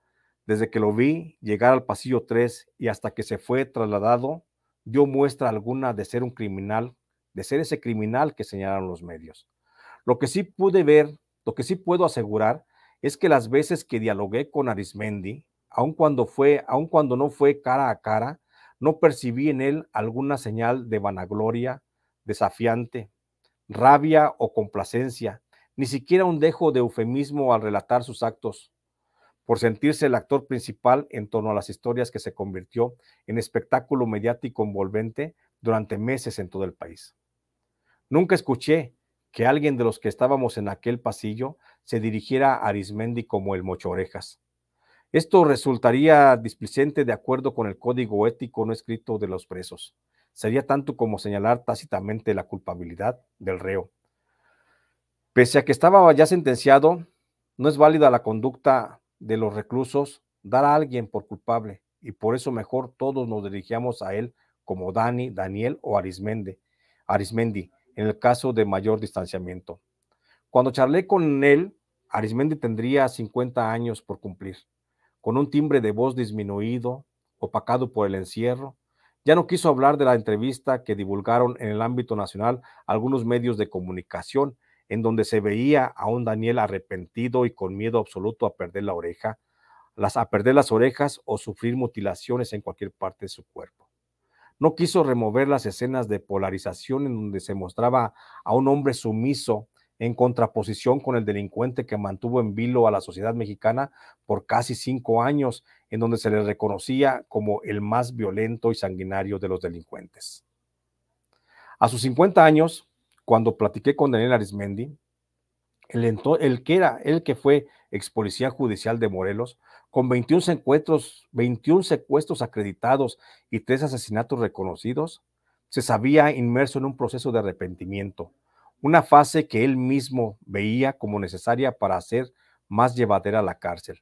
Speaker 1: desde que lo vi llegar al pasillo 3 y hasta que se fue trasladado dio muestra alguna de ser un criminal, de ser ese criminal que señalaron los medios. Lo que sí pude ver, lo que sí puedo asegurar, es que las veces que dialogué con Arismendi, aun cuando, fue, aun cuando no fue cara a cara, no percibí en él alguna señal de vanagloria, desafiante, rabia o complacencia, ni siquiera un dejo de eufemismo al relatar sus actos por sentirse el actor principal en torno a las historias que se convirtió en espectáculo mediático envolvente durante meses en todo el país. Nunca escuché que alguien de los que estábamos en aquel pasillo se dirigiera a Arismendi como el Mocho Orejas. Esto resultaría displicente de acuerdo con el código ético no escrito de los presos. Sería tanto como señalar tácitamente la culpabilidad del reo. Pese a que estaba ya sentenciado, no es válida la conducta de los reclusos dar a alguien por culpable y por eso mejor todos nos dirigíamos a él como Dani, Daniel o Arismendi Arismendi, en el caso de mayor distanciamiento. Cuando charlé con él, Arismendi tendría 50 años por cumplir, con un timbre de voz disminuido, opacado por el encierro. Ya no quiso hablar de la entrevista que divulgaron en el ámbito nacional algunos medios de comunicación en donde se veía a un Daniel arrepentido y con miedo absoluto a perder la oreja, a perder las orejas o sufrir mutilaciones en cualquier parte de su cuerpo. No quiso remover las escenas de polarización en donde se mostraba a un hombre sumiso en contraposición con el delincuente que mantuvo en vilo a la sociedad mexicana por casi cinco años, en donde se le reconocía como el más violento y sanguinario de los delincuentes. A sus 50 años, cuando platiqué con Daniel Arismendi, el, que era, el que fue ex policía judicial de Morelos, con 21 secuestros, 21 secuestros acreditados y tres asesinatos reconocidos, se sabía inmerso en un proceso de arrepentimiento, una fase que él mismo veía como necesaria para hacer más llevadera la cárcel.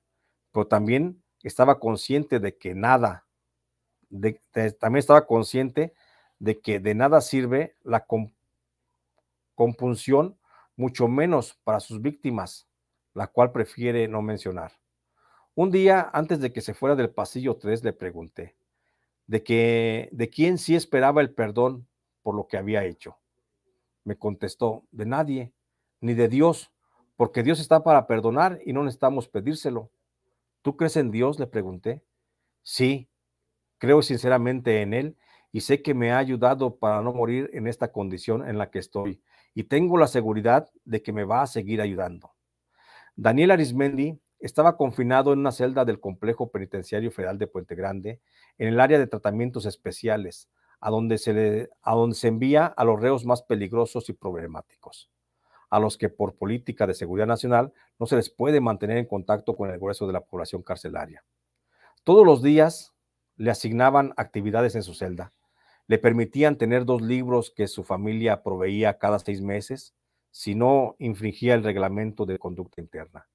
Speaker 1: Pero también estaba consciente de que nada, también estaba consciente de que de nada sirve la, compunción, mucho menos para sus víctimas, la cual prefiere no mencionar. Un día antes de que se fuera del pasillo 3 le pregunté de, que, de quién sí esperaba el perdón por lo que había hecho. Me contestó, de nadie, ni de Dios, porque Dios está para perdonar y no necesitamos pedírselo. ¿Tú crees en Dios? Le pregunté. Sí, creo sinceramente en Él y sé que me ha ayudado para no morir en esta condición en la que estoy, y tengo la seguridad de que me va a seguir ayudando. Daniel Arismendi estaba confinado en una celda del complejo penitenciario federal de Puente Grande, en el área de tratamientos especiales, a donde se, le, a donde se envía a los reos más peligrosos y problemáticos, a los que por política de seguridad nacional no se les puede mantener en contacto con el grueso de la población carcelaria. Todos los días le asignaban actividades en su celda, le permitían tener dos libros que su familia proveía cada seis meses si no infringía el reglamento de conducta interna.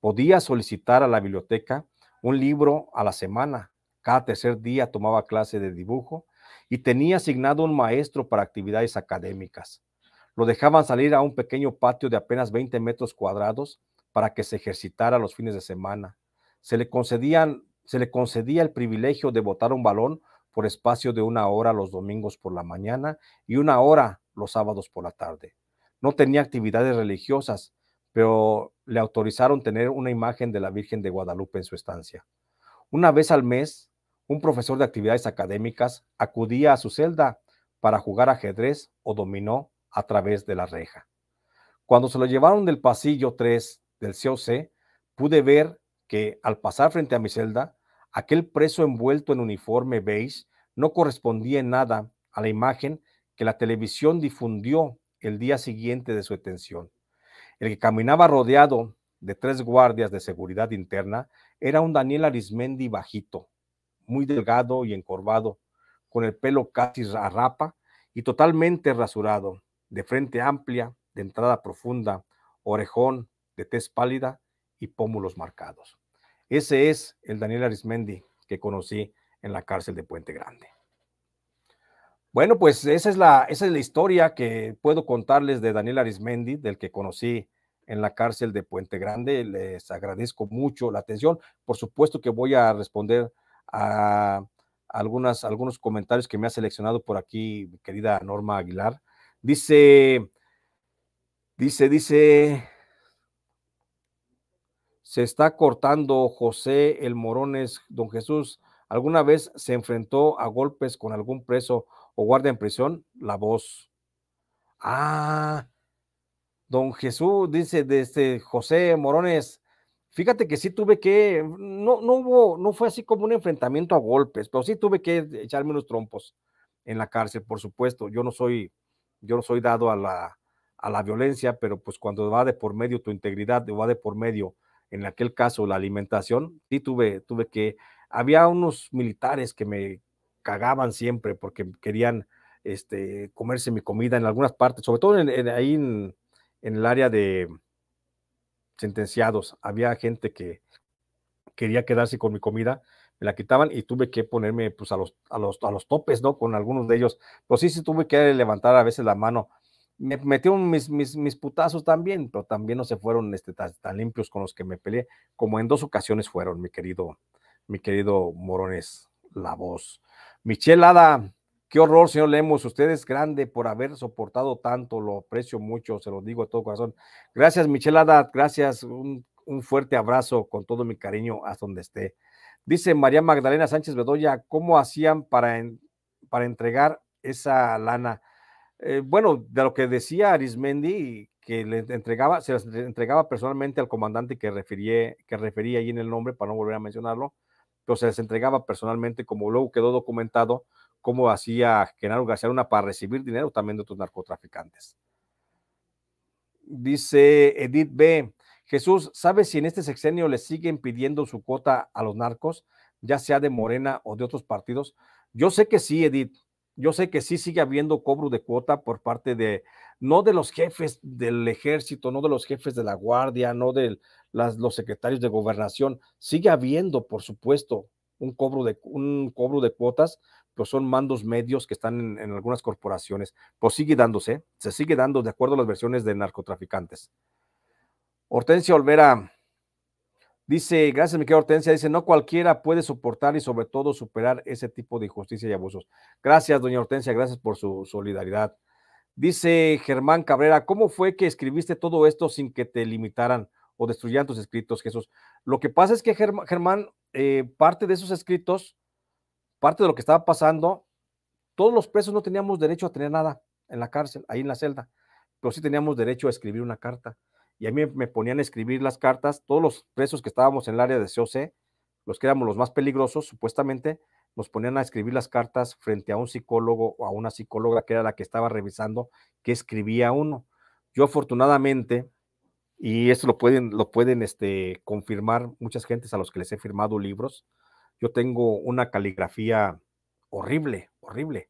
Speaker 1: Podía solicitar a la biblioteca un libro a la semana. Cada tercer día tomaba clase de dibujo y tenía asignado un maestro para actividades académicas. Lo dejaban salir a un pequeño patio de apenas 20 metros cuadrados para que se ejercitara los fines de semana. Se le, concedían, se le concedía el privilegio de botar un balón por espacio de una hora los domingos por la mañana y una hora los sábados por la tarde. No tenía actividades religiosas, pero le autorizaron tener una imagen de la Virgen de Guadalupe en su estancia. Una vez al mes, un profesor de actividades académicas acudía a su celda para jugar ajedrez o dominó a través de la reja. Cuando se lo llevaron del pasillo 3 del COC, pude ver que al pasar frente a mi celda, Aquel preso envuelto en uniforme beige no correspondía en nada a la imagen que la televisión difundió el día siguiente de su detención. El que caminaba rodeado de tres guardias de seguridad interna era un Daniel Arismendi bajito, muy delgado y encorvado, con el pelo casi a rapa y totalmente rasurado, de frente amplia, de entrada profunda, orejón, de tez pálida y pómulos marcados. Ese es el Daniel Arismendi que conocí en la cárcel de Puente Grande. Bueno, pues esa es la, es la historia que puedo contarles de Daniel Arismendi, del que conocí en la cárcel de Puente Grande. Les agradezco mucho la atención. Por supuesto que voy a responder a algunas, algunos comentarios que me ha seleccionado por aquí, mi querida Norma Aguilar. Dice, dice, dice, se está cortando José el Morones, don Jesús. ¿Alguna vez se enfrentó a golpes con algún preso o guardia en prisión? La voz. Ah, don Jesús dice este José Morones. Fíjate que sí tuve que, no, no hubo, no fue así como un enfrentamiento a golpes, pero sí tuve que echarme unos trompos en la cárcel, por supuesto. Yo no soy, yo no soy dado a la, a la violencia, pero pues cuando va de por medio tu integridad, va de por medio en aquel caso la alimentación, sí tuve, tuve que, había unos militares que me cagaban siempre porque querían este, comerse mi comida en algunas partes, sobre todo ahí en, el área de sentenciados, había gente que quería quedarse con mi comida, me la quitaban y tuve que ponerme pues a los, los, a los topes, ¿no? Con algunos de ellos, pues sí, sí tuve que levantar a veces la mano me metieron mis, putazos también, pero también no se fueron este, tan, limpios con los que me peleé, como en dos ocasiones fueron, mi querido, mi querido Morones, la voz. Michelle Ada, qué horror, señor Lemos, usted es grande por haber soportado tanto, lo aprecio mucho, se lo digo de todo corazón. Gracias, Michelle Ada, gracias, un, fuerte abrazo con todo mi cariño hasta donde esté. Dice María Magdalena Sánchez Bedoya, ¿cómo hacían para, para entregar esa lana? Eh, bueno, de lo que decía Arismendi, que le entregaba, se las entregaba personalmente al comandante que, refería, que refería ahí en el nombre, para no volver a mencionarlo, pero se les entregaba personalmente, como luego quedó documentado, cómo hacía Genaro García Luna para recibir dinero también de otros narcotraficantes. Dice Edith B. Jesús, ¿sabes si en este sexenio le siguen pidiendo su cuota a los narcos, ya sea de Morena o de otros partidos? Yo sé que sí, Edith. Yo sé que sí sigue habiendo cobro de cuota por parte de, no de los jefes del ejército, no de los jefes de la guardia, no de las, los secretarios de gobernación. Sigue habiendo, por supuesto, un cobro de, un cobro de cuotas, pero pues son mandos medios que están en, en algunas corporaciones. Pues sigue dándose, se sigue dando de acuerdo a las versiones de narcotraficantes. Hortensia Olvera Dice, gracias, mi querida Hortensia, dice, no cualquiera puede soportar y sobre todo superar ese tipo de injusticia y abusos. Gracias, doña Hortensia, gracias por su solidaridad. Dice Germán Cabrera, ¿cómo fue que escribiste todo esto sin que te limitaran o destruyeran tus escritos, Jesús? Lo que pasa es que Germán, eh, parte de esos escritos, parte de lo que estaba pasando, todos los presos no teníamos derecho a tener nada en la cárcel, ahí en la celda, pero sí teníamos derecho a escribir una carta y a mí me ponían a escribir las cartas, todos los presos que estábamos en el área de COC, los que éramos los más peligrosos, supuestamente, nos ponían a escribir las cartas frente a un psicólogo o a una psicóloga que era la que estaba revisando qué escribía uno. Yo afortunadamente, y esto lo pueden, lo pueden este, confirmar muchas gentes a los que les he firmado libros, yo tengo una caligrafía horrible, horrible.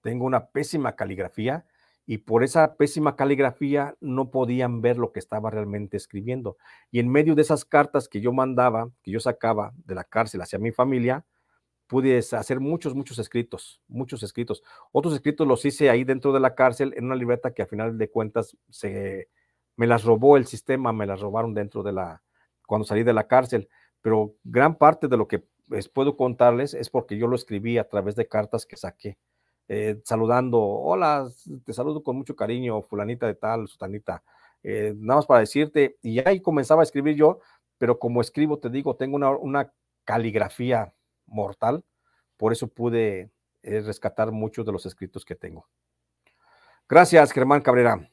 Speaker 1: Tengo una pésima caligrafía y por esa pésima caligrafía no podían ver lo que estaba realmente escribiendo. Y en medio de esas cartas que yo mandaba, que yo sacaba de la cárcel hacia mi familia, pude hacer muchos, muchos escritos, muchos escritos. Otros escritos los hice ahí dentro de la cárcel en una libreta que a final de cuentas se, me las robó el sistema, me las robaron dentro de la, cuando salí de la cárcel. Pero gran parte de lo que les pues, puedo contarles es porque yo lo escribí a través de cartas que saqué. Eh, saludando, hola, te saludo con mucho cariño, fulanita de tal, sutanita, eh, nada más para decirte, y ahí comenzaba a escribir yo, pero como escribo, te digo, tengo una, caligrafía mortal, por eso pude eh, rescatar muchos de los escritos que tengo. Gracias, Germán Cabrera.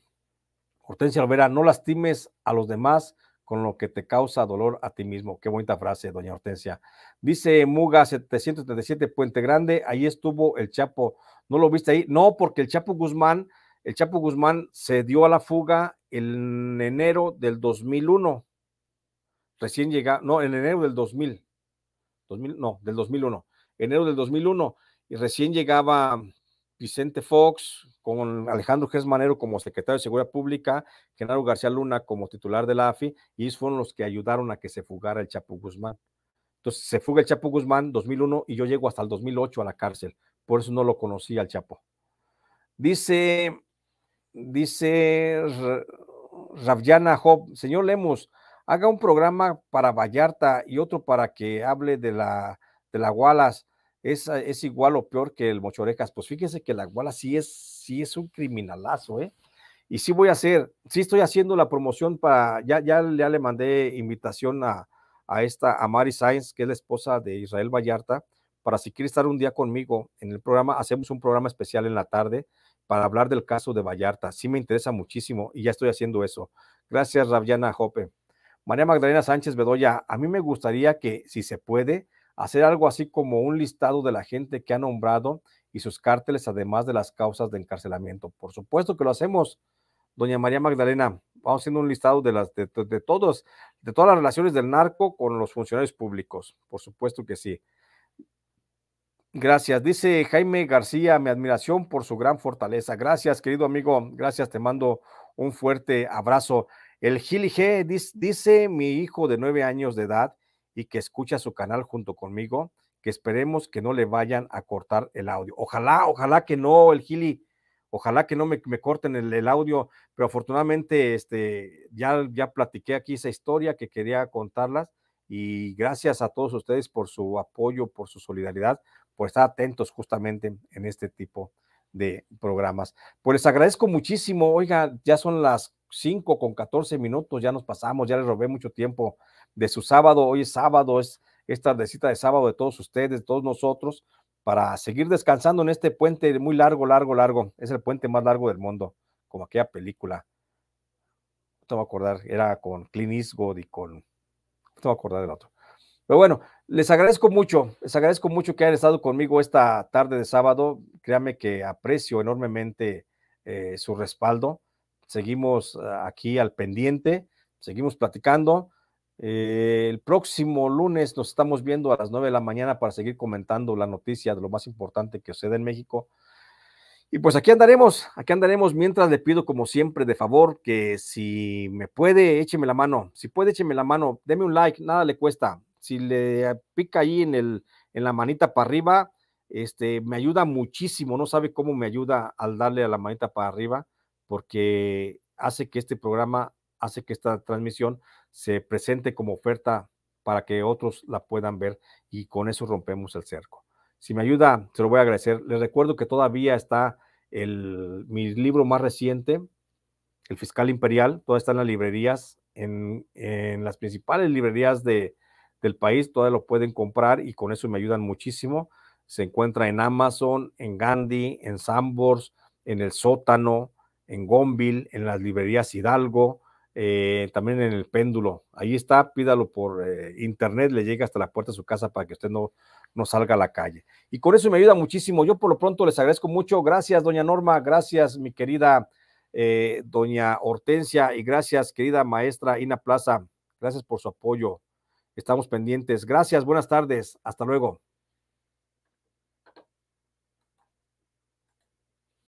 Speaker 1: Hortensia Alvera no lastimes a los demás con lo que te causa dolor a ti mismo. Qué bonita frase, doña Hortensia. Dice Muga 737 Puente Grande, ahí estuvo el Chapo. ¿No lo viste ahí? No, porque el Chapo Guzmán, el Chapo Guzmán se dio a la fuga en enero del 2001. Recién llega, no, en enero del 2000. 2000 no, del 2001. Enero del 2001 y recién llegaba Vicente Fox, con Alejandro Manero como secretario de Seguridad Pública, Genaro García Luna como titular de la AFI, y ellos fueron los que ayudaron a que se fugara el Chapo Guzmán. Entonces se fuga el Chapo Guzmán 2001 y yo llego hasta el 2008 a la cárcel, por eso no lo conocí al Chapo. Dice, dice Raviana Job, señor Lemos, haga un programa para Vallarta y otro para que hable de la, de la Wallace Ah, es, igual o peor que el Mochorecas. Pues fíjese que la Guala sí es, sí es un criminalazo, ¿eh? Y sí voy a hacer, sí estoy haciendo la promoción para, ya, ya, le mandé invitación a, a esta, a Mari Sainz, que es la esposa de Israel Vallarta, para si quiere estar un día conmigo en el programa, hacemos un programa especial en la tarde para hablar del caso de Vallarta. Sí me interesa muchísimo y ya estoy haciendo eso. Gracias, Rabiana Jope. María Magdalena Sánchez Bedoya, a mí me gustaría que, si se puede, hacer algo así como un listado de la gente que ha nombrado y sus cárteles, además de las causas de encarcelamiento. Por supuesto que lo hacemos, doña María Magdalena. Vamos haciendo un listado de las de, todos, de todas las relaciones del narco con los funcionarios públicos. Por supuesto que sí. Gracias. Dice Jaime García, mi admiración por su gran fortaleza. Gracias, querido amigo. Gracias, te mando un fuerte abrazo. El Gil G dice mi hijo de nueve años de edad y que escucha su canal junto conmigo, que esperemos que no le vayan a cortar el audio. Ojalá, ojalá que no, el Gili, ojalá que no me, corten el, audio, pero afortunadamente este, ya, ya platiqué aquí esa historia que quería contarlas y gracias a todos ustedes por su apoyo, por su solidaridad, por estar atentos justamente en este tipo de de programas. Pues les agradezco muchísimo. Oiga, ya son las 5 con 14 minutos, ya nos pasamos, ya les robé mucho tiempo de su sábado. Hoy es sábado, es, esta tardecita de sábado de todos ustedes, todos nosotros, para seguir descansando en este puente muy largo, largo, largo. Es el puente más largo del mundo, como aquella película. No te voy a acordar, era con Clint Eastwood y con. No acordar del otro. Pero bueno, les agradezco mucho, les agradezco mucho que hayan estado conmigo esta tarde de sábado. Créame que aprecio enormemente eh, su respaldo. Seguimos eh, aquí al pendiente, seguimos platicando. Eh, el próximo lunes nos estamos viendo a las 9 de la mañana para seguir comentando la noticia de lo más importante que sucede en México. Y pues aquí andaremos, aquí andaremos mientras le pido como siempre de favor que si me puede, écheme la mano, si puede, écheme la mano, deme un like, nada le cuesta, si le eh, pica ahí en, el, en la manita para arriba, este, me ayuda muchísimo, no sabe cómo me ayuda al darle a la manita para arriba, porque hace que este programa, hace que esta transmisión se presente como oferta para que otros la puedan ver y con eso rompemos el cerco. Si me ayuda, se lo voy a agradecer. Les recuerdo que todavía está mi libro más reciente, El Fiscal Imperial, todavía está en las librerías, en las principales librerías de, del país, todavía lo pueden comprar y con eso me ayudan muchísimo. Se encuentra en Amazon, en Gandhi, en Sambors, en El Sótano, en Gonville, en las librerías Hidalgo, eh, también en El Péndulo. Ahí está, pídalo por eh, internet, le llega hasta la puerta de su casa para que usted no, no salga a la calle. Y con eso me ayuda muchísimo. Yo por lo pronto les agradezco mucho. Gracias, doña Norma. Gracias, mi querida eh, doña Hortensia. Y gracias, querida maestra Ina Plaza. Gracias por su apoyo. Estamos pendientes. Gracias, buenas tardes. Hasta luego.